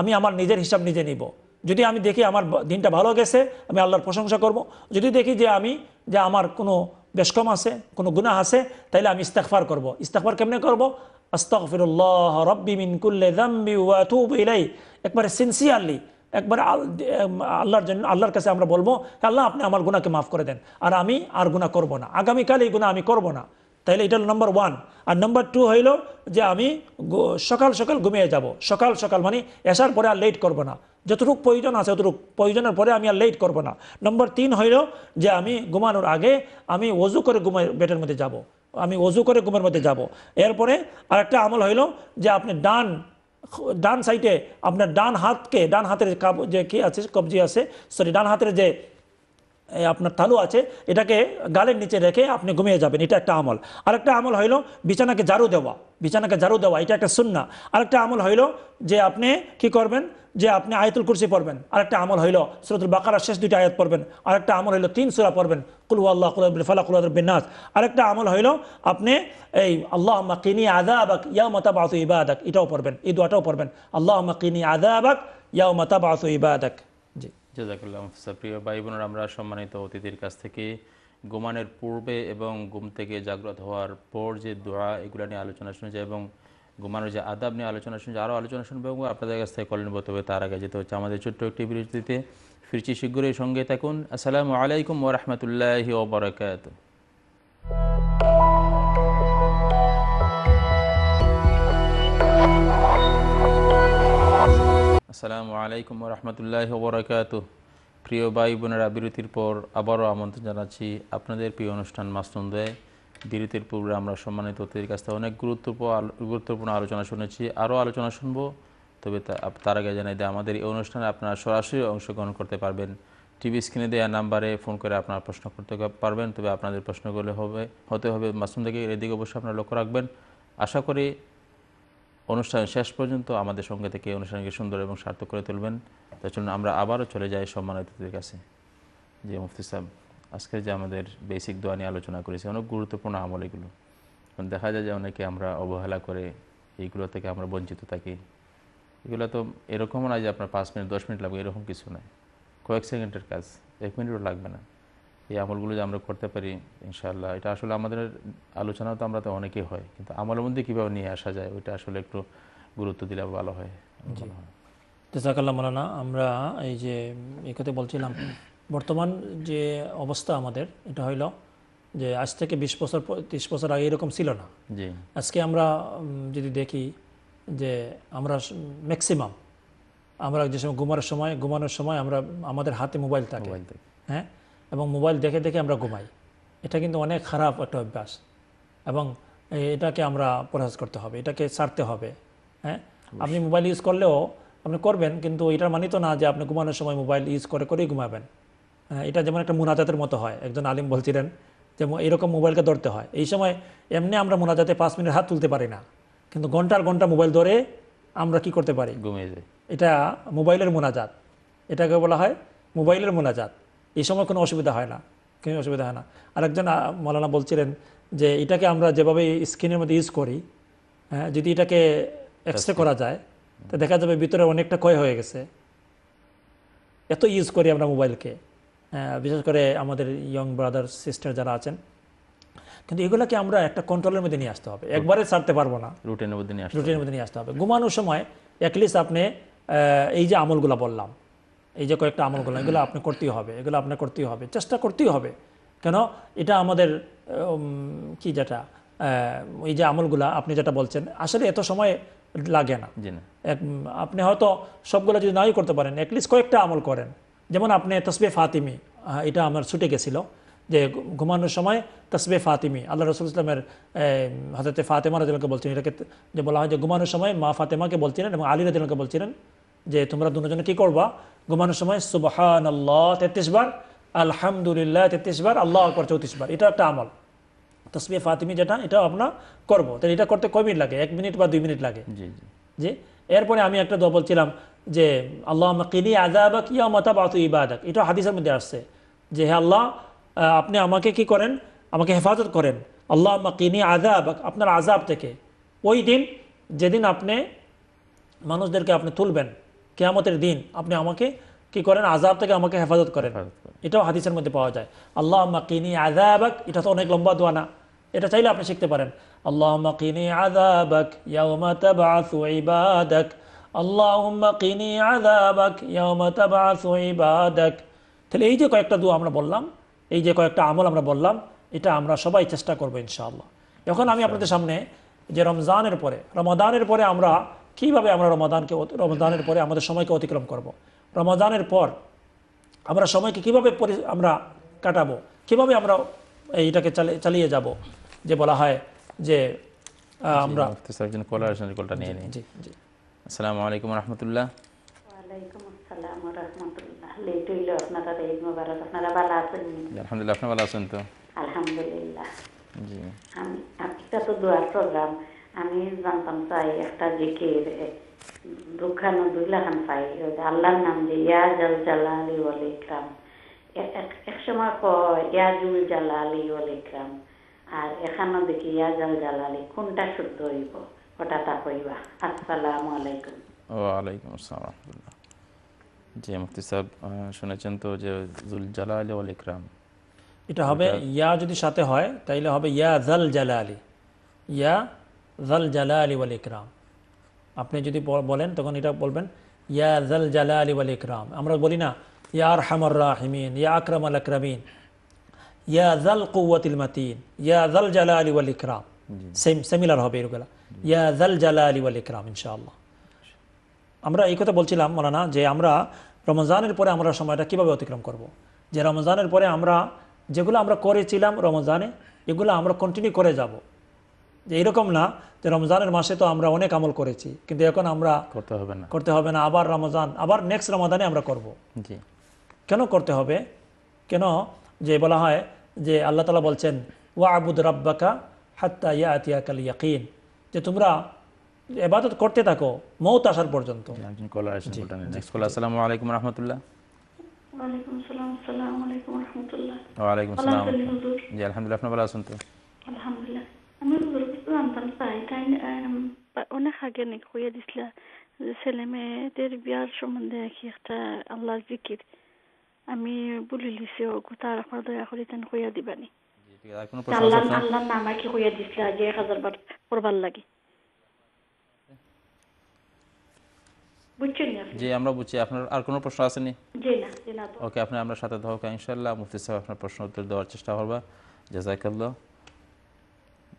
আমি আমার নিজের হিসাব নিজে নিব যদি আমি দেখি আমার দিনটা ভালো গেছে আমি আল্লাহর প্রশংসা করব। যদি দেখি যে আমি যে আমার কোনো বেশকম আছে কোনো গুণা আছে তাহলে আমি ইস্তেকফার করব। ইস্তেকফার কেমনে করব একবারে সিনসিয়ারলি একবারে আল্লাহর জন্য আল্লাহর কাছে আমরা বলবো আল্লাহ আপনি আমার গুণাকে মাফ করে দেন আর আমি আর গুণা করব না আগামীকাল এই গুণা আমি করব না তাইলে এটা হলো নম্বর ওয়ান আর নম্বর টু হইল যে আমি সকাল সকাল ঘুমিয়ে যাব সকাল সকাল মানে এসার পরে আর লেট করব না যতটুকু প্রয়োজন আছে ততটুকু প্রয়োজনের পরে আমি আর লেট করব না নম্বর তিন হইল যে আমি ঘুমানোর আগে আমি ওজু করে ঘুমাই বেটের মধ্যে যাব। আমি অজু করে ঘুমের মধ্যে যাব। এরপরে আরেকটা আমল হইল যে আপনি ডান ডান সাইডে আপনার ডান হাতকে ডান হাতের যে কি আছে কবজি আছে সরি ডান হাতের যে আপনার তালু আছে এটাকে গালের নিচে রেখে আপনি ঘুমিয়ে যাবেন এটা একটা আমল আরেকটা আমল হইল বিছানাকে জারু দেওয়া বিছানাকে জারু দেওয়া এটা একটা সুন্না আরেকটা আমল হইল যে আপনি কি করবেন যে আপনি আয়তুল কুরসি পড়বেন আরেকটা আমল হইল সুরতুল বাকারার শেষ দুইটা আয়াত পড়বেন আরেকটা আমল হইল তিন সুরা পড়বেন কুলুয়াল্লাহ ফালা কুলাবিনাস আরেকটা আমল হইল আপনি এই আল্লাহ মাকিনি আদাবাক ইয়া মতাবাত ইবাদক এটাও পড়বেন এই দোয়াটাও পড়বেন আল্লাহ মাকিনি আদাবাক ইয়া মতাবাত ইবাদাক জাজাকুল্লাহ ভাই বোনের আমরা সম্মানিত অতিথির কাছ থেকে গোমানের পূর্বে এবং গুম থেকে জাগ্রত হওয়ার পর যে দোয়া এগুলো নিয়ে আলোচনা শুনেছে এবং ঘুমানোর যে আদাব নিয়ে আলোচনা শুনছে আরও আলোচনা শুনবে এবং আপনাদের কাছ থেকে কলেন বলতে হবে তার আগে যেতে হচ্ছে আমাদের ছোট্ট একটি বিরতিতে ফিরছি শীঘ্রই সঙ্গে থাকুন আসসালামু আলাইকুম ওরহমতুল্লাহি ওবরাকাত আসসালামু আলাইকুম রহমতুল্লাহ বরাকাত প্রিয় ভাই বোনেরা বিরতির পর আবারও আমন্ত্রণ জানাচ্ছি আপনাদের প্রিয় অনুষ্ঠান মাসনুন্দায় বিরতির পূর্বে আমরা সম্মানিত অতিথির কাছ থেকে অনেক গুরুত্বপূর্ণ গুরুত্বপূর্ণ আলোচনা শুনেছি আরও আলোচনা শুনবো তবে তার আগে জানাই দেয় আমাদের এই অনুষ্ঠানে আপনারা সরাসরি অংশগ্রহণ করতে পারবেন টিভি স্ক্রিনে দেওয়া নাম্বারে ফোন করে আপনার প্রশ্ন করতে পারবেন তবে আপনাদের প্রশ্নগুলো হবে হতে হবে মাসুম এদিকে অবশ্যই আপনারা লক্ষ্য রাখবেন আশা করি অনুষ্ঠান শেষ পর্যন্ত আমাদের সঙ্গে থেকে অনুষ্ঠানকে সুন্দর এবং সার্থক করে তুলবেন তার জন্য আমরা আবারও চলে যাই সম্মানিতদের কাছে যে মুফতি সাহেব আজকে যে আমাদের বেসিক দোয়া নিয়ে আলোচনা করেছে অনেক গুরুত্বপূর্ণ আমল এগুলো দেখা যায় যে অনেকে আমরা অবহেলা করে এইগুলো থেকে আমরা বঞ্চিত থাকি এগুলো তো এরকমও নয় যে আপনার পাঁচ মিনিট দশ মিনিট লাগবে এরকম কিছু নয় কয়েক সেকেন্ডের কাজ এক মিনিটও লাগবে না এই আমলগুলো যে আমরা করতে পারি ইনশাআল্লাহ এটা আসলে আমাদের আলোচনা তো আমরা তো অনেকেই হয় কিন্তু আমলের মধ্যে কীভাবে নিয়ে আসা যায় ওইটা আসলে একটু গুরুত্ব দিলে ভালো হয় জাকাল্লা মৌলানা আমরা এই যে এই কথা বলছিলাম বর্তমান যে অবস্থা আমাদের এটা হইল যে আজ থেকে বিশ বছর তিরিশ বছর আগে এরকম ছিল না আজকে আমরা যদি দেখি যে আমরা ম্যাক্সিমাম আমরা যে সময় ঘুমানোর সময় ঘুমানোর সময় আমরা আমাদের হাতে মোবাইল থাকে হ্যাঁ এবং মোবাইল দেখে দেখে আমরা ঘুমাই এটা কিন্তু অনেক খারাপ একটা অভ্যাস এবং এটাকে আমরা প্রয়াস করতে হবে এটাকে ছাড়তে হবে হ্যাঁ আপনি মোবাইল ইউজ করলেও আপনি করবেন কিন্তু এটার মানে তো না যে আপনি ঘুমানোর সময় মোবাইল ইউজ করে করেই ঘুমাবেন হ্যাঁ, এটা যেমন একটা মোনাজাতের মতো হয় একজন আলিম বলছিলেন যে এরকম মোবাইলকে ধরতে হয় এই সময় এমনি আমরা মোনাজাতে পাঁচ মিনিট হাত তুলতে পারি না কিন্তু ঘন্টার ঘন্টা মোবাইল ধরে আমরা কি করতে পারি ঘুমিয়ে যাই এটা মোবাইলের মোনাজাত এটাকে বলা হয় মোবাইলের মোনাজাত এই সময় কোনো অসুবিধা হয় না কোনো অসুবিধা হয় না আরেকজন মৌলানা বলছিলেন যে এটাকে আমরা যেভাবে স্কিনের মধ্যে ইউজ করি হ্যাঁ যদি এটাকে এক্সরে করা যায় তো দেখা যাবে ভিতরে অনেকটা ক্ষয় হয়ে গেছে এত ইউজ করি আমরা মোবাইলকে হ্যাঁ, বিশেষ করে আমাদের ইয়ং ব্রাদার সিস্টার যারা আছেন কিন্তু এগুলোকে আমরা একটা কন্ট্রোলের মধ্যে নিয়ে আসতে হবে একবারে ছাড়তে পারবো না রুটিনের মধ্যে নিয়ে রুটিনের মধ্যে নিয়ে আসতে হবে ঘুমানোর সময় অ্যাটলিস্ট আপনি এই যে আমলগুলো বললাম এই যে কয়েকটা আমলগুলো এগুলো আপনি করতেই হবে এগুলো আপনার করতেই হবে চেষ্টা করতেই হবে কেন এটা আমাদের কি যেটা এই যে আমলগুলা আপনি যেটা বলছেন আসলে এত সময় লাগে না আপনি হয়তো সবগুলো যদি নাই করতে পারেন অ্যাটলিস্ট কয়েকটা আমল করেন যেমন আপনি তসবে ফাতিমি এটা আমার ছুটে গেছিল যে ঘুমানোর সময় তসবে ফাতিমি আল্লাহ রসুল ইসলামের হাতে ফাতেমা রাজিলকে বলছিলেন এটাকে যে বলা হয় যে ঘুমানোর সময় মা ফাতেমাকে বলছিলেন এবং আলী রাজিলকে বলছিলেন যে তোমরা দুজনে কি করবা ঘুমানোর সময় সুবাহান আল্লাহ তেত্রিশ বার আলহামদুলিল্লাহ তেত্রিশ বার আল্লাহ আকবর চৌত্রিশ বার এটা একটা আমল তসমিয়া ফাতিমি যেটা এটা আপনার করবো তাহলে এটা করতে কয় মিনিট লাগে এক মিনিট বা দুই মিনিট লাগে জি এরপরে আমি একটা দোয়া বলছিলাম যে আল্লাহ কিনি আজাবা কি মতাব আতু ইবাদাক এটা হাদিসের মধ্যে আসছে যে হে আল্লাহ আপনি আমাকে কি করেন আমাকে হেফাজত করেন আল্লাহ কিনি আজাবাক আপনার আজাব থেকে ওই দিন যেদিন আপনি মানুষদেরকে আপনি তুলবেন কেয়ামতের দিন আপনি আমাকে কি করেন আজাব থেকে আমাকে হেফাজত করেন এটাও হাদিসের মধ্যে পাওয়া যায় আল্লাহ কিনি আজাবাক এটা তো অনেক লম্বা দোয়া না এটা চাইলে আপনি শিখতে পারেন আল্লাহ মাকিনি আজাবাক ইয়াউমা কিনি আযাবাক তাহলে এই যে কয়েকটা দোয়া আমরা বললাম এই যে কয়েকটা আমল আমরা বললাম এটা আমরা সবাই চেষ্টা করবো ইনশাআল্লাহ এখন আমি আপনাদের সামনে যে রমজানের পরে রমাদানের পরে আমরা কিভাবে আমরা রমাদানকে রমাদানের পরে আমাদের সময়কে অতিক্রম করব। রমাদানের পর আমরা সময়কে কিভাবে আমরা কাটাবো কিভাবে আমরা এইটাকে চালিয়ে যাবো যে বলা হয় যে আমরা জি আসসালামু আলাইকুম রহমতুল্লাহ আলহামদুলিল্লাহ আমি তো দোয়ার প্রোগ্রাম আমি জানতাম চাই একটা জিকির দুঃখানো লাখান পাই আল্লাহর নাম যে ইয়া জাল আলি ওয়াল ইকরাম এক সময় কয় ইয়া জুল আলি ওয়াল ইকরাম আর এখানে দেখি ইয়া জাল আলি কোনটা শুদ্ধ হইব ওটা তা কইবা আসসালামু আলাইকুম ওয়ালাইকুম আসসালাম যে মুফতি সাহেব শুনেছেন তো যে জুল আলি ওয়াল ইকরাম এটা হবে ইয়া যদি সাথে হয় তাইলে হবে ইয়া জাল আলি ইয়া জল জালা আলী ওয়াল ইকরাম আপনি যদি বলেন তখন এটা বলবেন ইয়া জল জালা আলী ওয়াল ইকরাম আমরা বলি না ইয়া আর হামর রাহিমিন ইয়া আকরাম আল আকরামিন ইয়া জল কৌয়াতিল মাতিন ইয়া জল জালা আলী ওয়াল ইকরাম সেম সেমিলার হবে এরগুলা ইয়া জল জালা আলী ওয়াল ইকরাম ইনশাআল্লাহ আমরা এই কথা বলছিলাম মৌলানা যে আমরা রমজানের পরে আমরা সময়টা কীভাবে অতিক্রম করব। যে রমজানের পরে আমরা যেগুলো আমরা করেছিলাম রমজানে এগুলো আমরা কন্টিনিউ করে যাব যে এরকম না যে রমজানের মাসে তো আমরা অনেক আমল করেছি কিন্তু এখন আমরা করতে হবে না করতে হবে না আবার রমজান আবার নেক্সট রমাদানে আমরা করব জি কেন করতে হবে কেন যে বলা হয় যে আল্লাহ তালা বলছেন ওয়া আবুদ রাব্বাকা হাত্তা ইয়া আতিয়া কাল ইয়াকিন যে তোমরা এবাদত করতে থাকো মৌত আসার পর্যন্ত আলহামদুলিল্লাহ আপনার ভালো আছেন তো আলহামদুলিল্লাহ অনেক আগে হইয়া যে ছেলে মেয়েদের বিয়ার সম্বন্ধে একটা জিকির আমি বলি লিছি দয়া করে তেন হইয়া দিবানি আমরা কোনো সাথে ইনশাল্লাহ মুফতি সাহেব আপনার প্রশ্ন উত্তর দেওয়ার চেষ্টা করবা জাজাকাল্লাহ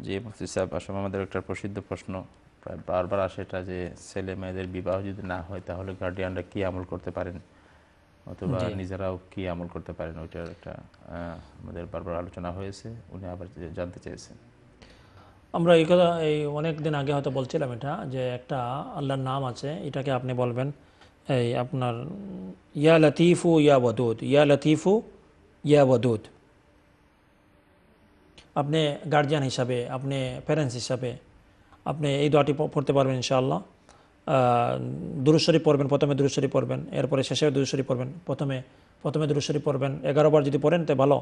যে মুফতি সাহেব আসলে আমাদের একটা প্রসিদ্ধ প্রশ্ন প্রায় বারবার আসে এটা যে ছেলে মেয়েদের বিবাহ যদি না হয় তাহলে গার্ডিয়ানরা কি আমল করতে পারেন অথবা নিজেরাও কি আমল করতে পারেন ওইটার একটা আমাদের বারবার আলোচনা হয়েছে উনি আবার জানতে চেয়েছেন আমরা এই কথা এই অনেক দিন আগে হয়তো বলছিলাম এটা যে একটা আল্লাহর নাম আছে এটাকে আপনি বলবেন এই আপনার ইয়া লতিফু ইয়া বদুদ ইয়া লতিফু ইয়া বদুদ আপনি গার্জিয়ান হিসাবে আপনি প্যারেন্টস হিসাবে আপনি এই দোয়াটি পড়তে পারবেন ইনশাআল্লাহ দুরুস্বরী পড়বেন প্রথমে দুরুস্বরী পড়বেন এরপরে শেষে দুরুস্বরী পড়বেন প্রথমে প্রথমে দুরুস্বরী পড়বেন এগারো বার যদি পড়েন তো ভালো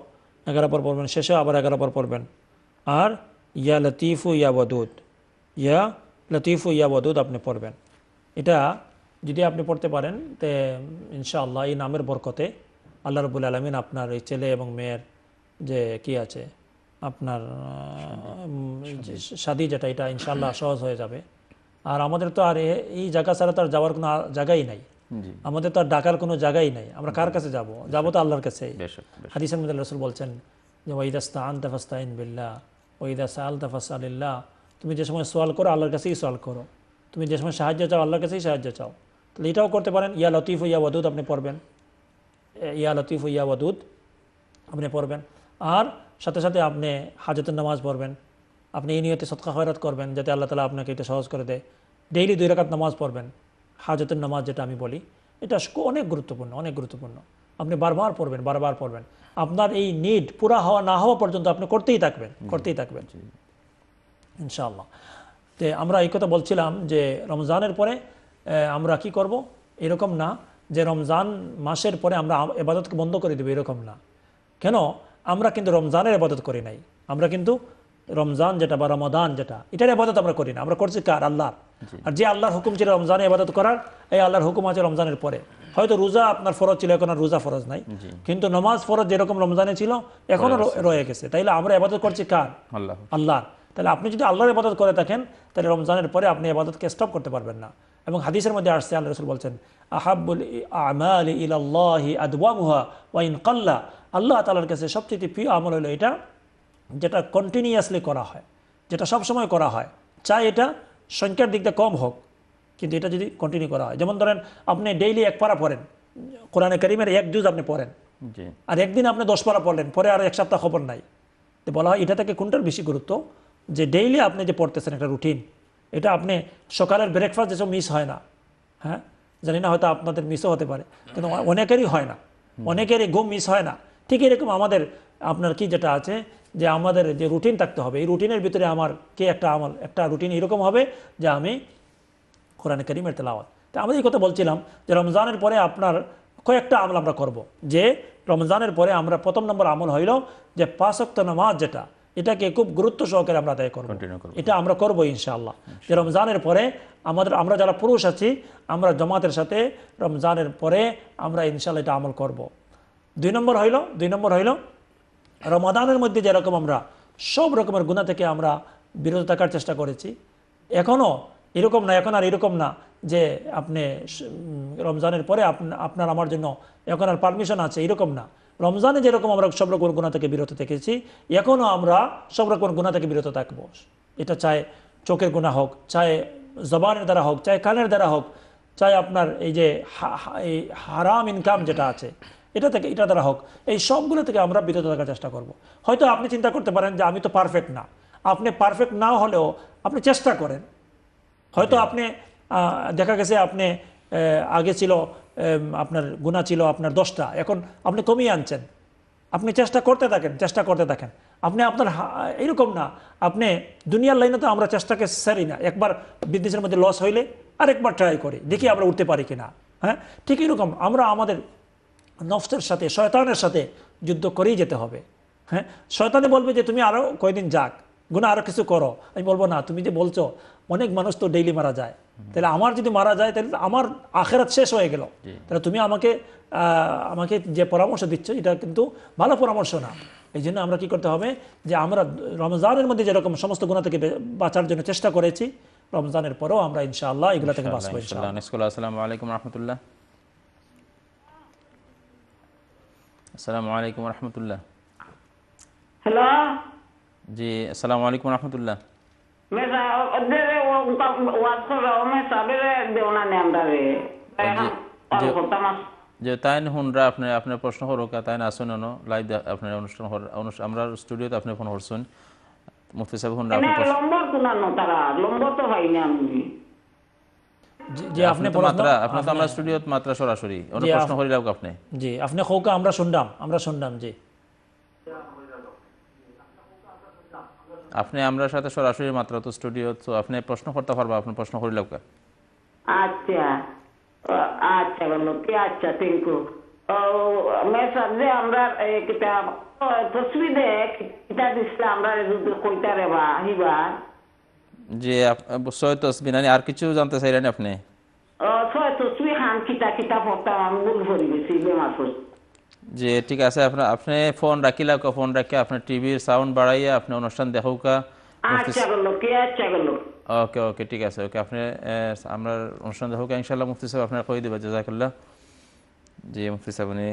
এগারো বার পড়বেন শেষে আবার এগারো বার পড়বেন আর ইয়া লতিফু ইয়া বদুদ ইয়া লতিফু ইয়া বদুদ আপনি পড়বেন এটা যদি আপনি পড়তে পারেন তে ইনশাআল্লাহ এই নামের বরকতে আল্লাহ রবুল আলমিন আপনার এই ছেলে এবং মেয়ের যে কি আছে আপনার সাদি যেটা এটা ইনশাল্লাহ সহজ হয়ে যাবে আর আমাদের তো আর এই জায়গা ছাড়া তো আর যাওয়ার কোনো জায়গাই নাই আমাদের তো আর ডাকার কোনো জায়গাই নাই আমরা কার কাছে যাব যাব তো আল্লাহর কাছে হাদিস রসুল বলছেন যে ওইদাস্তা ইন বিল্লা আল তাফাস আলিল্লা তুমি যে সময় সোয়াল করো আল্লাহর কাছেই সোয়াল করো তুমি যে সময় সাহায্য চাও আল্লাহর কাছেই সাহায্য চাও তাহলে এটাও করতে পারেন ইয়া লতিফ ইয়া ওয়াদুদ আপনি পড়বেন ইয়া লতিফ ইয়া ওয়াদুদ আপনি পড়বেন আর সাথে সাথে আপনি হাজতের নামাজ পড়বেন আপনি এই নিয়তে সৎকা খয়রাত করবেন যাতে আল্লাহ তালা আপনাকে এটা সহজ করে দেয় ডেইলি দুই রাকাত নামাজ পড়বেন হাজতের নামাজ যেটা আমি বলি এটা অনেক গুরুত্বপূর্ণ অনেক গুরুত্বপূর্ণ আপনি বারবার পড়বেন বারবার পড়বেন আপনার এই নিড পুরা হওয়া না হওয়া পর্যন্ত আপনি করতেই থাকবেন করতেই থাকবেন ইনশাআল্লাহ তে আমরা এই কথা বলছিলাম যে রমজানের পরে আমরা কি করব এরকম না যে রমজান মাসের পরে আমরা এবাদতকে বন্ধ করে দেবো এরকম না কেন আমরা কিন্তু রমজানের আবাদত করি নাই আমরা কিন্তু রমজান যেটা বা রমাদান যেটা এটার আবাদত আমরা করি না আমরা করছি কার আল্লাহর আর যে আল্লাহর হুকুম ছিল রমজানে আবাদত করার এই আল্লাহর হুকুম আছে রমজানের পরে হয়তো রোজা আপনার ফরজ ছিল এখন আর রোজা ফরজ নাই কিন্তু নমাজ ফরজ যেরকম রমজানে ছিল এখনো রয়ে গেছে তাইলে আমরা আবাদত করছি কার আল্লাহ আল্লাহর তাহলে আপনি যদি আল্লাহর আবাদত করে থাকেন তাহলে রমজানের পরে আপনি আবাদতকে স্টপ করতে পারবেন না এবং হাদিসের মধ্যে আসছে আল্লাহ রসুল বলছেন আহাবুল আমাল ইলাল্লাহি আদওয়ামুহা ওয়াইন কাল্লা আল্লাহ তালার কাছে সবচেয়ে প্রিয় আমল হলো এটা যেটা কন্টিনিউয়াসলি করা হয় যেটা সবসময় করা হয় চাই এটা সংখ্যার দিকটা কম হোক কিন্তু এটা যদি কন্টিনিউ করা হয় যেমন ধরেন আপনি ডেইলি এক পারা পড়েন কোরআনে করিমের এক জুজ আপনি পড়েন আর একদিন আপনি দশ পারা পড়লেন পরে আর এক সপ্তাহ খবর নাই তো বলা হয় এটা থেকে কোনটার বেশি গুরুত্ব যে ডেইলি আপনি যে পড়তেছেন একটা রুটিন এটা আপনি সকালের ব্রেকফাস্ট যেসব মিস হয় না হ্যাঁ জানি না হয়তো আপনাদের মিসও হতে পারে কিন্তু হ্যাঁ। অনেকেরই হয় না অনেকেরই ঘুম মিস হয় না ঠিক এরকম আমাদের আপনার কি যেটা আছে যে আমাদের যে রুটিন থাকতে হবে এই রুটিনের ভিতরে আমার কে একটা আমল একটা রুটিন এরকম হবে যে আমি কোরআন করিমের তেলাওয়াত তা আমি এই কথা বলছিলাম যে রমজানের পরে আপনার কয়েকটা আমল আমরা করব। যে রমজানের পরে আমরা প্রথম নম্বর আমল হইল যে অক্ত নামাজ যেটা এটাকে খুব গুরুত্ব সহকারে আমরা আদায় করবো এটা আমরা করবো ইনশাআল্লাহ যে রমজানের পরে আমাদের আমরা যারা পুরুষ আছি আমরা জমাতের সাথে রমজানের পরে আমরা ইনশাল্লাহ এটা আমল করব। দুই নম্বর হইল দুই নম্বর হইল রমাদানের মধ্যে যেরকম আমরা সব রকমের গুণা থেকে আমরা বিরত থাকার চেষ্টা করেছি এখনও এরকম না এখন আর এরকম না যে আপনি রমজানের পরে আপনার আমার জন্য এখন আর পারমিশন আছে এরকম না রমজানে যেরকম আমরা সব রকম গুণা থেকে বিরত থেকেছি এখনও আমরা সব রকম গুণা থেকে বিরত থাকবো এটা চায় চোখের গুণা হোক চায় জবানের দ্বারা হোক চায় কানের দ্বারা হোক চাই আপনার এই যে হারাম ইনকাম যেটা আছে এটা থেকে এটা দ্বারা হোক এই সবগুলো থেকে আমরা বিরত থাকার চেষ্টা করব। হয়তো আপনি চিন্তা করতে পারেন যে আমি তো পারফেক্ট না আপনি পারফেক্ট না হলেও আপনি চেষ্টা করেন হয়তো হ্যাঁ। আপনি দেখা গেছে আপনি আগে ছিল আপনার গুণা ছিল আপনার দশটা এখন আপনি কমিয়ে আনছেন আপনি চেষ্টা করতে থাকেন চেষ্টা করতে থাকেন আপনি আপনার এরকম না আপনি দুনিয়ার লাইনে তো আমরা চেষ্টাকে সারি না একবার বিদ্যুতের মধ্যে লস হইলে আরেকবার ট্রাই করি দেখি আমরা উঠতে পারি কিনা হ্যাঁ ঠিক এরকম আমরা আমাদের নফসের সাথে শয়তানের সাথে যুদ্ধ করেই যেতে হবে হ্যাঁ শয়তানে বলবে যে তুমি আরও কয়দিন যাক গুণা আরও কিছু করো আমি বলবো না তুমি যে বলছো অনেক মানুষ তো ডেইলি মারা যায় তাহলে আমার যদি মারা যায় তাহলে আমার আখেরাত শেষ হয়ে গেল তাহলে তুমি আমাকে আমাকে যে পরামর্শ দিচ্ছ এটা কিন্তু ভালো পরামর্শ না এই জন্য আমরা কি করতে হবে যে আমরা রমজানের মধ্যে যেরকম সমস্ত গুণা থেকে বাঁচার জন্য চেষ্টা করেছি রমজানের পরেও আমরা ইনশাআল্লাহ এগুলো থেকে বাঁচবো আসসালামু আলাইকুম রহমতুল্লাহ আসসালামু আলাইকুম রহমতুল্লাহ হ্যালো জি আসসালামু আলাইকুম রহমতুল্লাহ Μέσα, δεν যে তাইন আপনি আপনার প্রশ্ন তাইন আসুন লাইভ আপনার অনুষ্ঠান আমরা স্টুডিওতে আপনি ফোন হরছুন মুফতি সাহেব হুনরা আপনি লম্বর তারা তো হয় না আমি জি আপনি মাত্রা আপনি তো আমরা স্টুডিওতে মাত্রা সরাসরি অন প্রশ্ন আপনি জি আপনি হোক আমরা শুনলাম আমরা শুনলাম জি আপনি আমরা সাথে সরাসরি মাত্র তো স্টুডিও তো আপনি প্রশ্ন করতে পারবা আপনি প্রশ্ন করি লাগবে আচ্ছা আচ্ছা বলো কি আচ্ছা যে ছয় কিছু জানতে চাইলেন আমি ভুল যে ঠিক আছে আপনার আপনি ফোন রাখিলা ফোন রাখি আপনার টিভির সাউন্ড বাড়াইয়া আপনি অনুষ্ঠান কা আচ্ছা আচ্ছা ওকে ওকে ঠিক আছে ওকে আপনি আমরা অনুষ্ঠান দেখোকা ইনশাল্লাহ মুফতি সাহেব আপনার কই দেবে জাজাকাল্লাহ জি মুফতি সাহেব উনি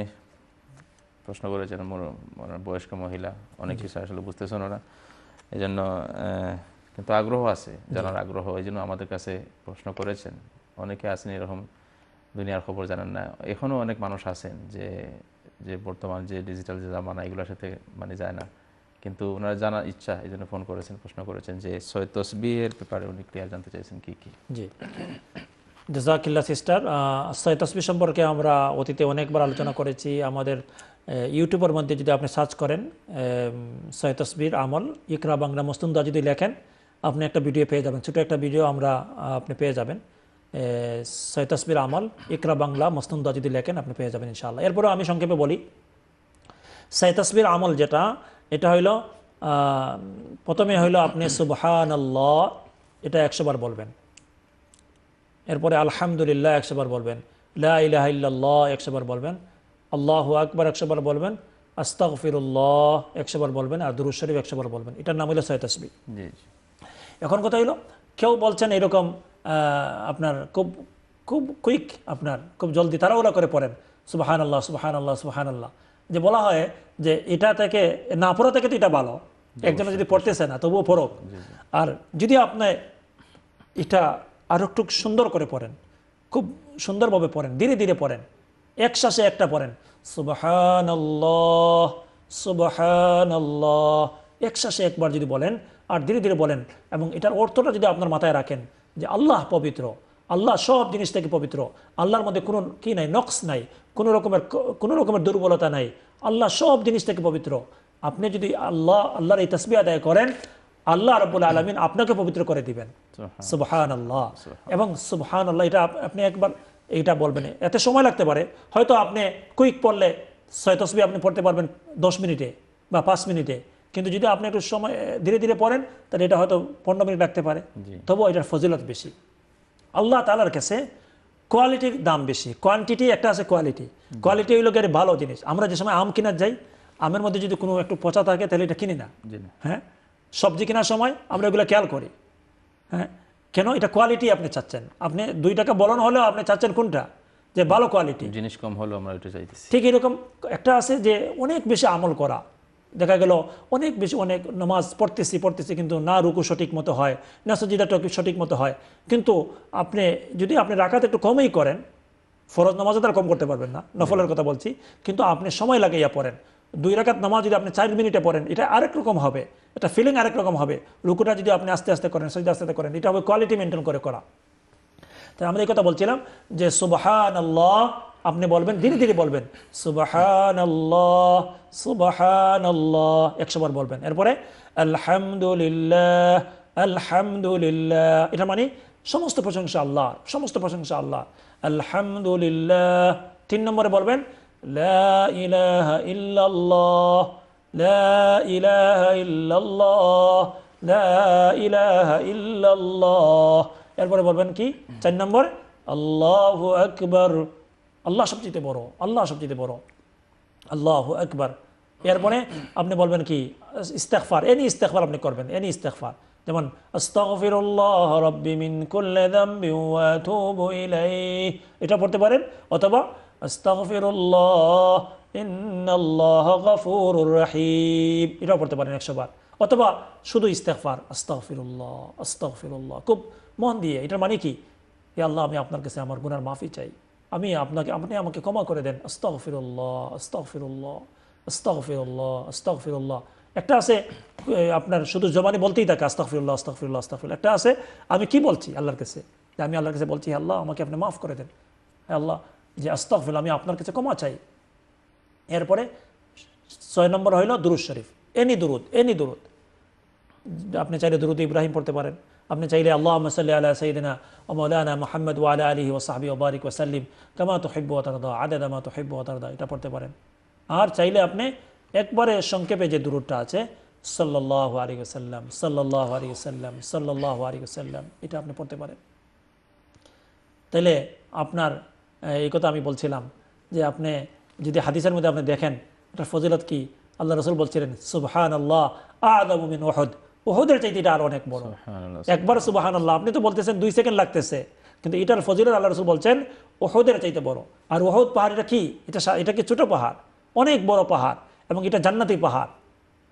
প্রশ্ন করেছেন মানে বয়স্ক মহিলা অনেক কিছু আসলে বুঝতেছেন ওরা এই জন্য কিন্তু আগ্রহ আছে জানার আগ্রহ এই জন্য আমাদের কাছে প্রশ্ন করেছেন অনেকে আছেন এরকম দুনিয়ার খবর জানেন না এখনও অনেক মানুষ আছেন যে যে বর্তমান যে ডিজিটাল যে জামানা এগুলোর সাথে মানে যায় না কিন্তু ওনারা জানার ইচ্ছা এই জন্য ফোন করেছেন প্রশ্ন করেছেন যে সৈয়দ তসবিহের ব্যাপারে উনি ক্লিয়ার জানতে চাইছেন কি কি জি জাকিল্লা সিস্টার সৈয়দ তসবি সম্পর্কে আমরা অতীতে অনেকবার আলোচনা করেছি আমাদের ইউটিউবের মধ্যে যদি আপনি সার্চ করেন সৈয়দ তসবির আমল ইকরা বাংলা মস্তুন্দা যদি লেখেন আপনি একটা ভিডিও পেয়ে যাবেন ছোটো একটা ভিডিও আমরা আপনি পেয়ে যাবেন সৈতাসবির আমল ইকরা বাংলা মস্তুন্দা যদি লেখেন আপনি পেয়ে যাবেন ইনশাল্লাহ এরপরে আমি সংক্ষেপে বলি সৈতাসবির আমল যেটা এটা হইল প্রথমে হইল আপনি সুবহান আল্লাহ এটা একশোবার বলবেন এরপরে আলহামদুলিল্লাহ একশোবার বলবেন লা ইলাহ ইল্লাল্লাহ একশোবার বলবেন আল্লাহ আকবার একশোবার বলবেন আস্তাকফিরুল্লাহ একশোবার বলবেন আর দুরু শরীফ একশোবার বলবেন এটার নাম হলো সৈতাসবি এখন কথা হইল কেউ বলছেন এরকম আপনার খুব খুব কুইক আপনার খুব জলদি ওরা করে পড়েন সুবাহান আল্লাহ সুবাহান আল্লাহ সুবাহান আল্লাহ যে বলা হয় যে এটা থেকে না পড়া থেকে তো এটা ভালো একজনে যদি পড়তেছে না তবুও পড়ক আর যদি আপনি এটা আরও একটু সুন্দর করে পড়েন খুব সুন্দরভাবে পড়েন ধীরে ধীরে পড়েন এক শ্বাসে একটা পড়েন সুবাহান আল্লাহ সুবাহান আল্লাহ এক শ্বাসে একবার যদি বলেন আর ধীরে ধীরে বলেন এবং এটার অর্থটা যদি আপনার মাথায় রাখেন যে আল্লাহ পবিত্র আল্লাহ সব জিনিস থেকে পবিত্র আল্লাহর মধ্যে কোনো কি নাই নক্স নাই কোনো রকমের কোনো রকমের দুর্বলতা নাই আল্লাহ সব জিনিস থেকে পবিত্র আপনি যদি আল্লাহ আল্লাহর এই তসবি আদায় করেন আল্লাহ রবুল আলমিন আপনাকে পবিত্র করে দিবেন সুবহান আল্লাহ এবং সুবহান আল্লাহ এটা আপনি একবার এটা বলবেন এতে সময় লাগতে পারে হয়তো আপনি কুইক পড়লে ছয় তসবি আপনি পড়তে পারবেন দশ মিনিটে বা পাঁচ মিনিটে কিন্তু যদি আপনি একটু সময় ধীরে ধীরে পড়েন তাহলে এটা হয়তো পনেরো মিনিট লাগতে পারে তবুও এটার ফজিলত বেশি আল্লাহ তালার কাছে কোয়ালিটির দাম বেশি কোয়ান্টিটি একটা আছে কোয়ালিটি কোয়ালিটি হইলো গেলে ভালো জিনিস আমরা যে সময় আম কেনার যাই আমের মধ্যে যদি কোনো একটু পচা থাকে তাহলে এটা কিনি না হ্যাঁ সবজি কেনার সময় আমরা এগুলো খেয়াল করি হ্যাঁ কেন এটা কোয়ালিটি আপনি চাচ্ছেন আপনি দুই টাকা বলন হলেও আপনি চাচ্ছেন কোনটা যে ভালো কোয়ালিটি জিনিস কম হলেও আমরা ওইটা ঠিক এরকম একটা আছে যে অনেক বেশি আমল করা দেখা গেল অনেক বেশি অনেক নামাজ পড়তেছি পড়তেছি কিন্তু না রুকু সঠিক মতো হয় না সজিদাটা সঠিক মতো হয় কিন্তু আপনি যদি আপনি রাখাতে একটু কমই করেন ফরজ নামাজও তার কম করতে পারবেন না নফলের কথা বলছি কিন্তু আপনি সময় লাগাইয়া পড়েন দুই রাখাত নামাজ যদি আপনি চার মিনিটে পড়েন এটা আরেক রকম হবে এটা ফিলিং আরেক রকম হবে রুকুটা যদি আপনি আস্তে আস্তে করেন সজিদা আস্তে আস্তে করেন এটা হবে কোয়ালিটি মেনটেন করে করা তাই আমরা এই কথা বলছিলাম যে সুবাহান আল্লাহ আপনি বলবেন ধীরে ধীরে বলবেন সুবাহান আল্লাহ সুবাহান আল্লাহ বলবেন এরপরে আলহামদুলিল্লাহ আলহামদুলিল্লাহ এটা মানে সমস্ত প্রশংসা আল্লাহ সমস্ত প্রশংসা আল্লাহ আলহামদুলিল্লাহ তিন নম্বরে বলবেন এরপরে বলবেন কি চার নম্বর আল্লাহ আকবর আল্লাহ সবচেয়ে বড় আল্লাহ সবচেয়ে বড় আল্লাহ একবার এরপরে আপনি বলবেন কি ইস্তেকফার এনি ইস্তেকফার আপনি করবেন এনি ইস্তেকফার যেমন এটা পড়তে পারেন অথবা রাহিম এটাও পড়তে পারেন একশোবার অথবা শুধু ইস্তেকফার আস্তাহফিরুল্লাহ আস্তাহফিরুল্লাহ খুব মন দিয়ে এটার মানে কি আল্লাহ আমি আপনার কাছে আমার গুনার মাফি চাই আমি আপনাকে আপনি আমাকে ক্ষমা করে দেন আস্তাহ ফিরুল্লাহ আস্তাহ ফিরুল্লাহ আস্তাহ ফিরুল্লাহ আস্তাহ ফিরুল্লাহ একটা আছে আপনার শুধু জবানি বলতেই থাকে আস্তাকফিরুল্লাহ আস্তাকফিরুল্লাহ আস্তাকফিরুল্লাহ একটা আছে আমি কি বলছি আল্লাহর কাছে আমি আল্লাহর কাছে বলছি আল্লাহ আমাকে আপনি মাফ করে দেন আল্লাহ যে আস্তাকফিল আমি আপনার কাছে ক্ষমা চাই এরপরে ছয় নম্বর হইল দুরুদ শরীফ এনি দুরুদ এনি দুরুদ আপনি চাইলে দুরুদ ইব্রাহিম পড়তে পারেন আপনি চাইলে আল্লাহ সাল্লি আল্লাহ সঈদিনা মৌলানা মোহাম্মদ ওয়ালা আলহি ওসাহাবি ওবারিক ওসাল্লিম কামা হেব্বু আতারদা আদেদা মা হেব্বু আতারদা এটা পড়তে পারেন আর চাইলে আপনি একবারে সংক্ষেপে যে দূরটা আছে সাল্লাহ আলী সাল্লাম সাল্লাহ আলী সাল্লাম সাল্লাহ আলী সাল্লাম এটা আপনি পড়তে পারেন তাহলে আপনার এই কথা আমি বলছিলাম যে আপনি যদি হাদিসের মধ্যে আপনি দেখেন এটা ফজিলত কি আল্লাহ রসুল বলছিলেন সুবহান আল্লাহ আদমিন ওহদ ওহুদের চাইতে এটা আরো অনেক বড় একবার সুবাহান আল্লাহ আপনি তো বলতেছেন দুই সেকেন্ড লাগতেছে কিন্তু এটার ফজিল আল্লাহ রসুল বলছেন ওহুদের চাইতে বড় আর ওহদ পাহাড় এটা কি এটা এটা কি ছোটো পাহাড় অনেক বড় পাহাড় এবং এটা জান্নাতি পাহাড়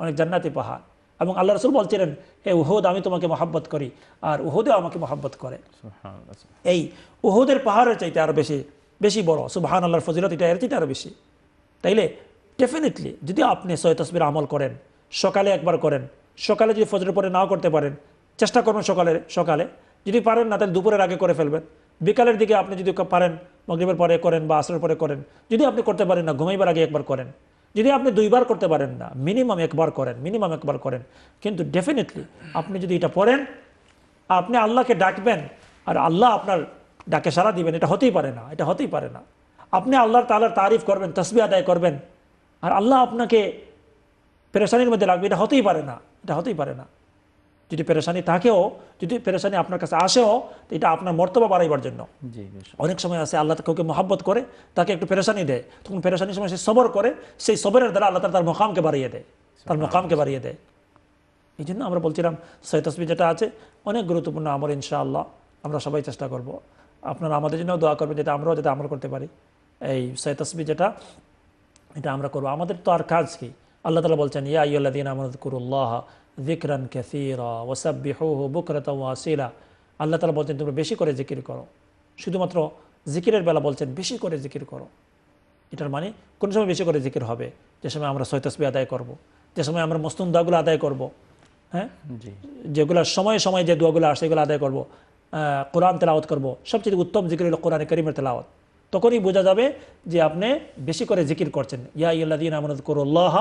অনেক জান্নাতি পাহাড় এবং আল্লাহ রসুল বলছিলেন হে উহুদ আমি তোমাকে মহাব্বত করি আর উহুদেও আমাকে মহাব্বত করে এই উহুদের পাহাড়ের চাইতে আরও বেশি বেশি বড় সুবাহান আল্লাহর ফজিলত এটা এর চাইতে আরও বেশি তাইলে ডেফিনেটলি যদি আপনি সৈয়দ তসবির আমল করেন সকালে একবার করেন সকালে যদি ফজরের পরে নাও করতে পারেন চেষ্টা করবেন সকালে সকালে যদি পারেন না তাহলে দুপুরের আগে করে ফেলবেন বিকালের দিকে আপনি যদি পারেন মগরীবের পরে করেন বা আসরের পরে করেন যদি আপনি করতে পারেন না ঘুমাইবার আগে একবার করেন যদি আপনি দুইবার করতে পারেন না মিনিমাম একবার করেন মিনিমাম একবার করেন কিন্তু ডেফিনেটলি আপনি যদি এটা পড়েন আপনি আল্লাহকে ডাকবেন আর আল্লাহ আপনার ডাকে সারা দিবেন এটা হতেই পারে না এটা হতেই পারে না আপনি আল্লাহর তালার তারিফ করবেন তসবি আদায় করবেন আর আল্লাহ আপনাকে পেরেশানির মধ্যে লাগবে এটা হতেই পারে না এটা হতেই পারে না যদি পেরেশানি থাকেও যদি পেরেশানি আপনার কাছে আসেও এটা আপনার মর্তবা বাড়াইবার জন্য অনেক সময় আসে আল্লাহ কাউকে মহাব্বত করে তাকে একটু পেরেশানি দেয় তখন পেরেশানির সময় সে সবর করে সেই সবরের দ্বারা আল্লাহ তার মোকামকে বাড়িয়ে দেয় তার মোকামকে বাড়িয়ে দেয় এই জন্য আমরা বলছিলাম তসবি যেটা আছে অনেক গুরুত্বপূর্ণ আমার ইনশাআল্লাহ আমরা সবাই চেষ্টা করব আপনারা আমাদের জন্য দোয়া করবেন যেটা আমরাও যাতে আমল করতে পারি এই তসবি যেটা এটা আমরা করবো আমাদের তো আর কাজ কি আল্লাহ তালা বলছেন ইয়া আইয়াল্লাদিন আমরদকুরুল্লাহ জিকরান ক্যাসিরা ওসাব্বিহ বুকরত ওয়াসিলা আল্লাহ তালা বলছেন তোমরা বেশি করে জিকির করো শুধুমাত্র জিকিরের বেলা বলছেন বেশি করে জিকির করো এটার মানে কোন সময় বেশি করে জিকির হবে যে সময় আমরা সৈতসবি আদায় করব। যে সময় আমরা মস্তন দোয়াগুলো আদায় করব। হ্যাঁ যেগুলো সময়ে সময়ে যে দোয়াগুলো আসে সেগুলো আদায় করব। কোরআন তেলাওয়াত করব সবচেয়ে উত্তম জিকির হলো কোরআনে করিমের তেলাওয়াত তখনই বোঝা যাবে যে আপনি বেশি করে জিকির করছেন ইয়া ইয়াল্লাদিন আমরাদ করুল্লাহ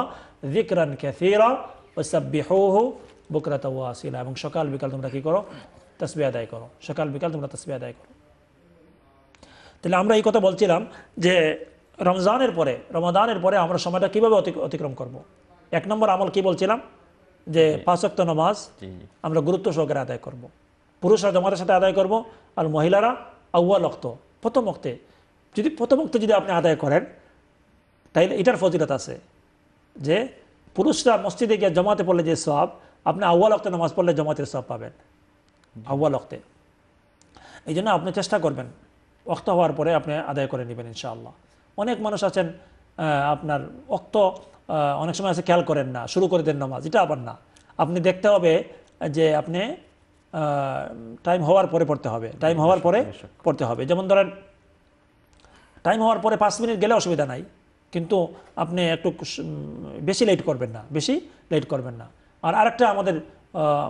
জিকরান ওয়াসিলা এবং সকাল বিকাল তোমরা কি করো তসবি আদায় করো সকাল বিকাল তোমরা তসবি আদায় করো তাহলে আমরা এই কথা বলছিলাম যে রমজানের পরে রমাদানের পরে আমরা সময়টা কীভাবে অতিক্রম করব। এক নম্বর আমল কি বলছিলাম যে পাঁচক্ত নমাজ আমরা গুরুত্ব সহকারে আদায় করব। পুরুষরা জমাতের সাথে আদায় করব আর মহিলারা আউ্য়া লক্ত প্রথম অক্তে যদি প্রথম প্রথমোক্ত যদি আপনি আদায় করেন তাইলে এটার ফজিলত আছে যে পুরুষরা মসজিদে গিয়ে জমাতে পড়লে যে সব আপনি আউ্য়াল অক্তে নামাজ পড়লে জমাতের সব পাবেন আউ্য়াল অক্তে এই জন্য আপনি চেষ্টা করবেন অক্ত হওয়ার পরে আপনি আদায় করে নেবেন ইনশাআল্লাহ অনেক মানুষ আছেন আপনার অক্ত অনেক সময় আছে খেয়াল করেন না শুরু করে দেন নামাজ এটা আবার না আপনি দেখতে হবে যে আপনি টাইম হওয়ার পরে পড়তে হবে টাইম হওয়ার পরে পড়তে হবে যেমন ধরেন টাইম হওয়ার পরে পাঁচ মিনিট গেলে অসুবিধা নাই কিন্তু আপনি একটু বেশি লেট করবেন না বেশি লেট করবেন না আর আরেকটা আমাদের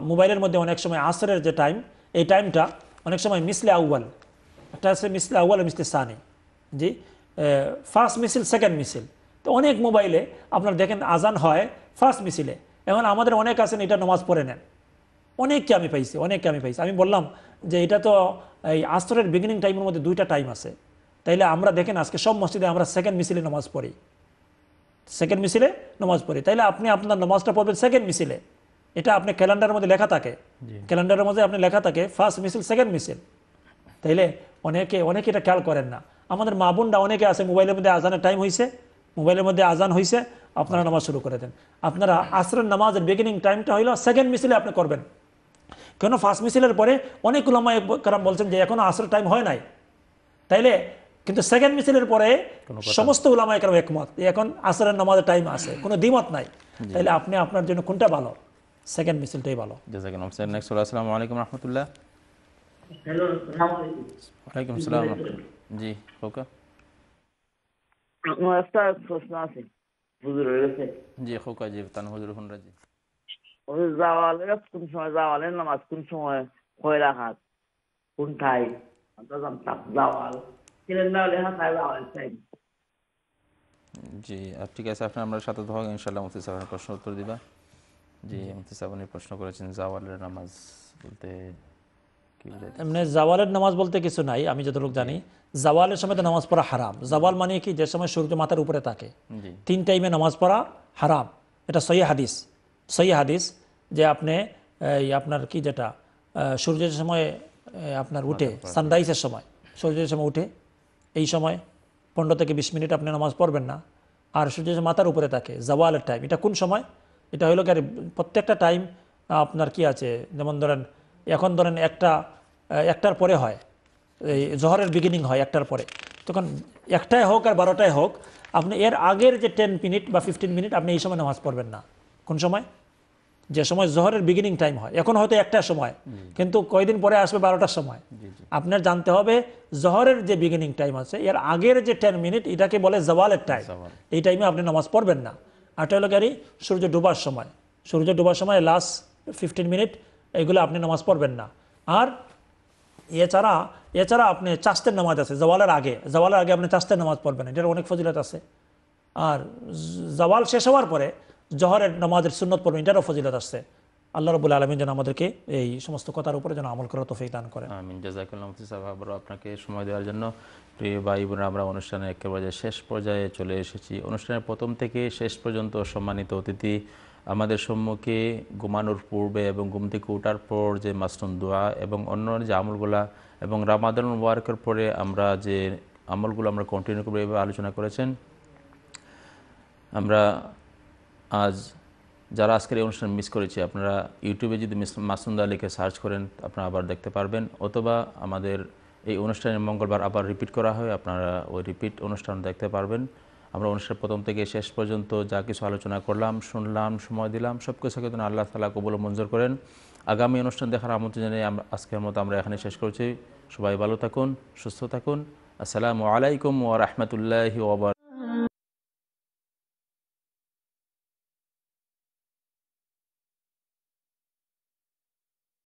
মোবাইলের মধ্যে অনেক সময় আসরের যে টাইম এই টাইমটা অনেক সময় মিসলে আউ্বাল একটা আছে মিসলে আউ্বাল মিসলে সানি জি ফার্স্ট মিছিল সেকেন্ড মিছিল তো অনেক মোবাইলে আপনার দেখেন আজান হয় ফার্স্ট মিছিলে এখন আমাদের অনেক আছেন এটা নমাজ পড়ে নেন অনেককে আমি পাইছি অনেককে আমি পাইছি আমি বললাম যে এটা তো এই আস্তরের বিগিনিং টাইমের মধ্যে দুইটা টাইম আছে তাইলে আমরা দেখেন আজকে সব মসজিদে আমরা সেকেন্ড মিছিলে নামাজ পড়ি সেকেন্ড মিছিলে নামাজ পড়ি তাইলে আপনি আপনার নামাজটা পড়বেন সেকেন্ড মিছিলে এটা আপনি ক্যালেন্ডারের মধ্যে লেখা থাকে ক্যালেন্ডারের মধ্যে আপনি লেখা থাকে ফার্স্ট মিছিল সেকেন্ড মিছিল তাইলে অনেকে অনেকে এটা খেয়াল করেন না আমাদের মা বোনরা অনেকে আছে মোবাইলের মধ্যে আজানের টাইম হয়েছে মোবাইলের মধ্যে আজান হয়েছে আপনারা নামাজ শুরু করে দেন আপনারা আসরের নামাজের বিগিনিং টাইমটা হইলো সেকেন্ড মিছিলে আপনি করবেন কেন ফার্স্ট মিছিলের পরে অনেক উলামায় কারণ বলছেন যে এখনও আসরের টাইম হয় নাই তাইলে কিন্তু সেকেন্ড মিছিলের পরে সমস্ত উলামা একরম একমত এখন আসরের নামাজের টাইম আছে কোনো দ্বিমত নাই তাহলে আপনি আপনার জন্য কোনটা ভালো সেকেন্ড মিছিলটাই ভালো আসসালামু আলাইকুম রহমতুল্লাহ কোন সময় জাওয়ালের নামাজ কোন সময় কয় রাখাত না হলে হ্যাঁ, ঠিক আছে আপনি আমরা সাথে মুফতি সাহেবের প্রশ্ন উত্তর দিবা জি মুফতি সাহেব প্রশ্ন করেছেন জাওয়ালের নামাজ বলতে এমনি জাওয়ালের নামাজ বলতে কিছু নাই আমি যতটুকু জানি জাওয়ালের সময় তো নামাজ পড়া হারাম জাওয়াল মানে কি যে সময় সূর্য মাথার উপরে থাকে তিন টাইমে নামাজ পড়া হারাম এটা সহি হাদিস সহি হাদিস যে আপনি আপনার কি যেটা সূর্যের সময় আপনার উঠে সানরাইজের সময় সূর্যের সময় উঠে এই সময় পনেরো থেকে বিশ মিনিট আপনি নামাজ পড়বেন না আর সূর্য মাথার উপরে থাকে জওয়ালের টাইম এটা কোন সময় এটা হইলো কি প্রত্যেকটা টাইম আপনার কি আছে যেমন ধরেন এখন ধরেন একটা একটার পরে হয় এই জহরের বিগিনিং হয় একটার পরে তখন একটাই হোক আর বারোটায় হোক আপনি এর আগের যে টেন মিনিট বা ফিফটিন মিনিট আপনি এই সময় নামাজ পড়বেন না কোন সময় যে সময় জহরের বিগিনিং টাইম হয় এখন হয়তো একটা সময় কিন্তু কয়দিন পরে আসবে বারোটার সময় আপনার জানতে হবে জহরের যে বিগিনিং টাইম আছে এর আগের যে টেন মিনিট এটাকে বলে জওয়ালের টাইম এই টাইমে আপনি নামাজ পড়বেন না আটটা হলো গাড়ি সূর্য ডুবার সময় সূর্য ডুবার সময় লাস্ট ফিফটিন মিনিট এগুলো আপনি নামাজ পড়বেন না আর এছাড়া এছাড়া আপনি চাস্তের নামাজ আছে জওয়ালের আগে জওয়ালের আগে আপনি চাস্তের নামাজ পড়বেন এটার অনেক ফজিলত আছে আর জওয়াল শেষ হওয়ার পরে জহরের নমাজের সুন্নত পড়বেন এটারও ফজিলত আসছে আল্লাহ রবুল আলমিন যেন আমাদেরকে এই সমস্ত কথার উপরে যেন আমল করার তোফিক দান করে আপনাকে সময় দেওয়ার জন্য প্রিয় ভাই বোন আমরা অনুষ্ঠানে একেবারে শেষ পর্যায়ে চলে এসেছি অনুষ্ঠানের প্রথম থেকে শেষ পর্যন্ত সম্মানিত অতিথি আমাদের সম্মুখে ঘুমানোর পূর্বে এবং ঘুম থেকে ওঠার পর যে মাসরুম দোয়া এবং অন্য যে আমলগুলা এবং রামাদান ওয়ার্কের পরে আমরা যে আমলগুলো আমরা কন্টিনিউ করবো এভাবে আলোচনা করেছেন আমরা আজ যারা আজকের এই অনুষ্ঠান মিস করেছে আপনারা ইউটিউবে যদি মাসুন্দা লিখে সার্চ করেন আপনারা আবার দেখতে পারবেন অথবা আমাদের এই অনুষ্ঠানের মঙ্গলবার আবার রিপিট করা হয় আপনারা ওই রিপিট অনুষ্ঠান দেখতে পারবেন আমরা অনুষ্ঠান প্রথম থেকে শেষ পর্যন্ত যা কিছু আলোচনা করলাম শুনলাম সময় দিলাম সব কিছু কিন্তু আল্লাহ তালা কবুল মঞ্জুর করেন আগামী অনুষ্ঠান দেখার আমন্ত্রণ জানিয়ে আজকের মতো আমরা এখানে শেষ করছি সবাই ভালো থাকুন সুস্থ থাকুন আসসালামু আলাইকুম ও রাহমাতুল্লাহি ওয়া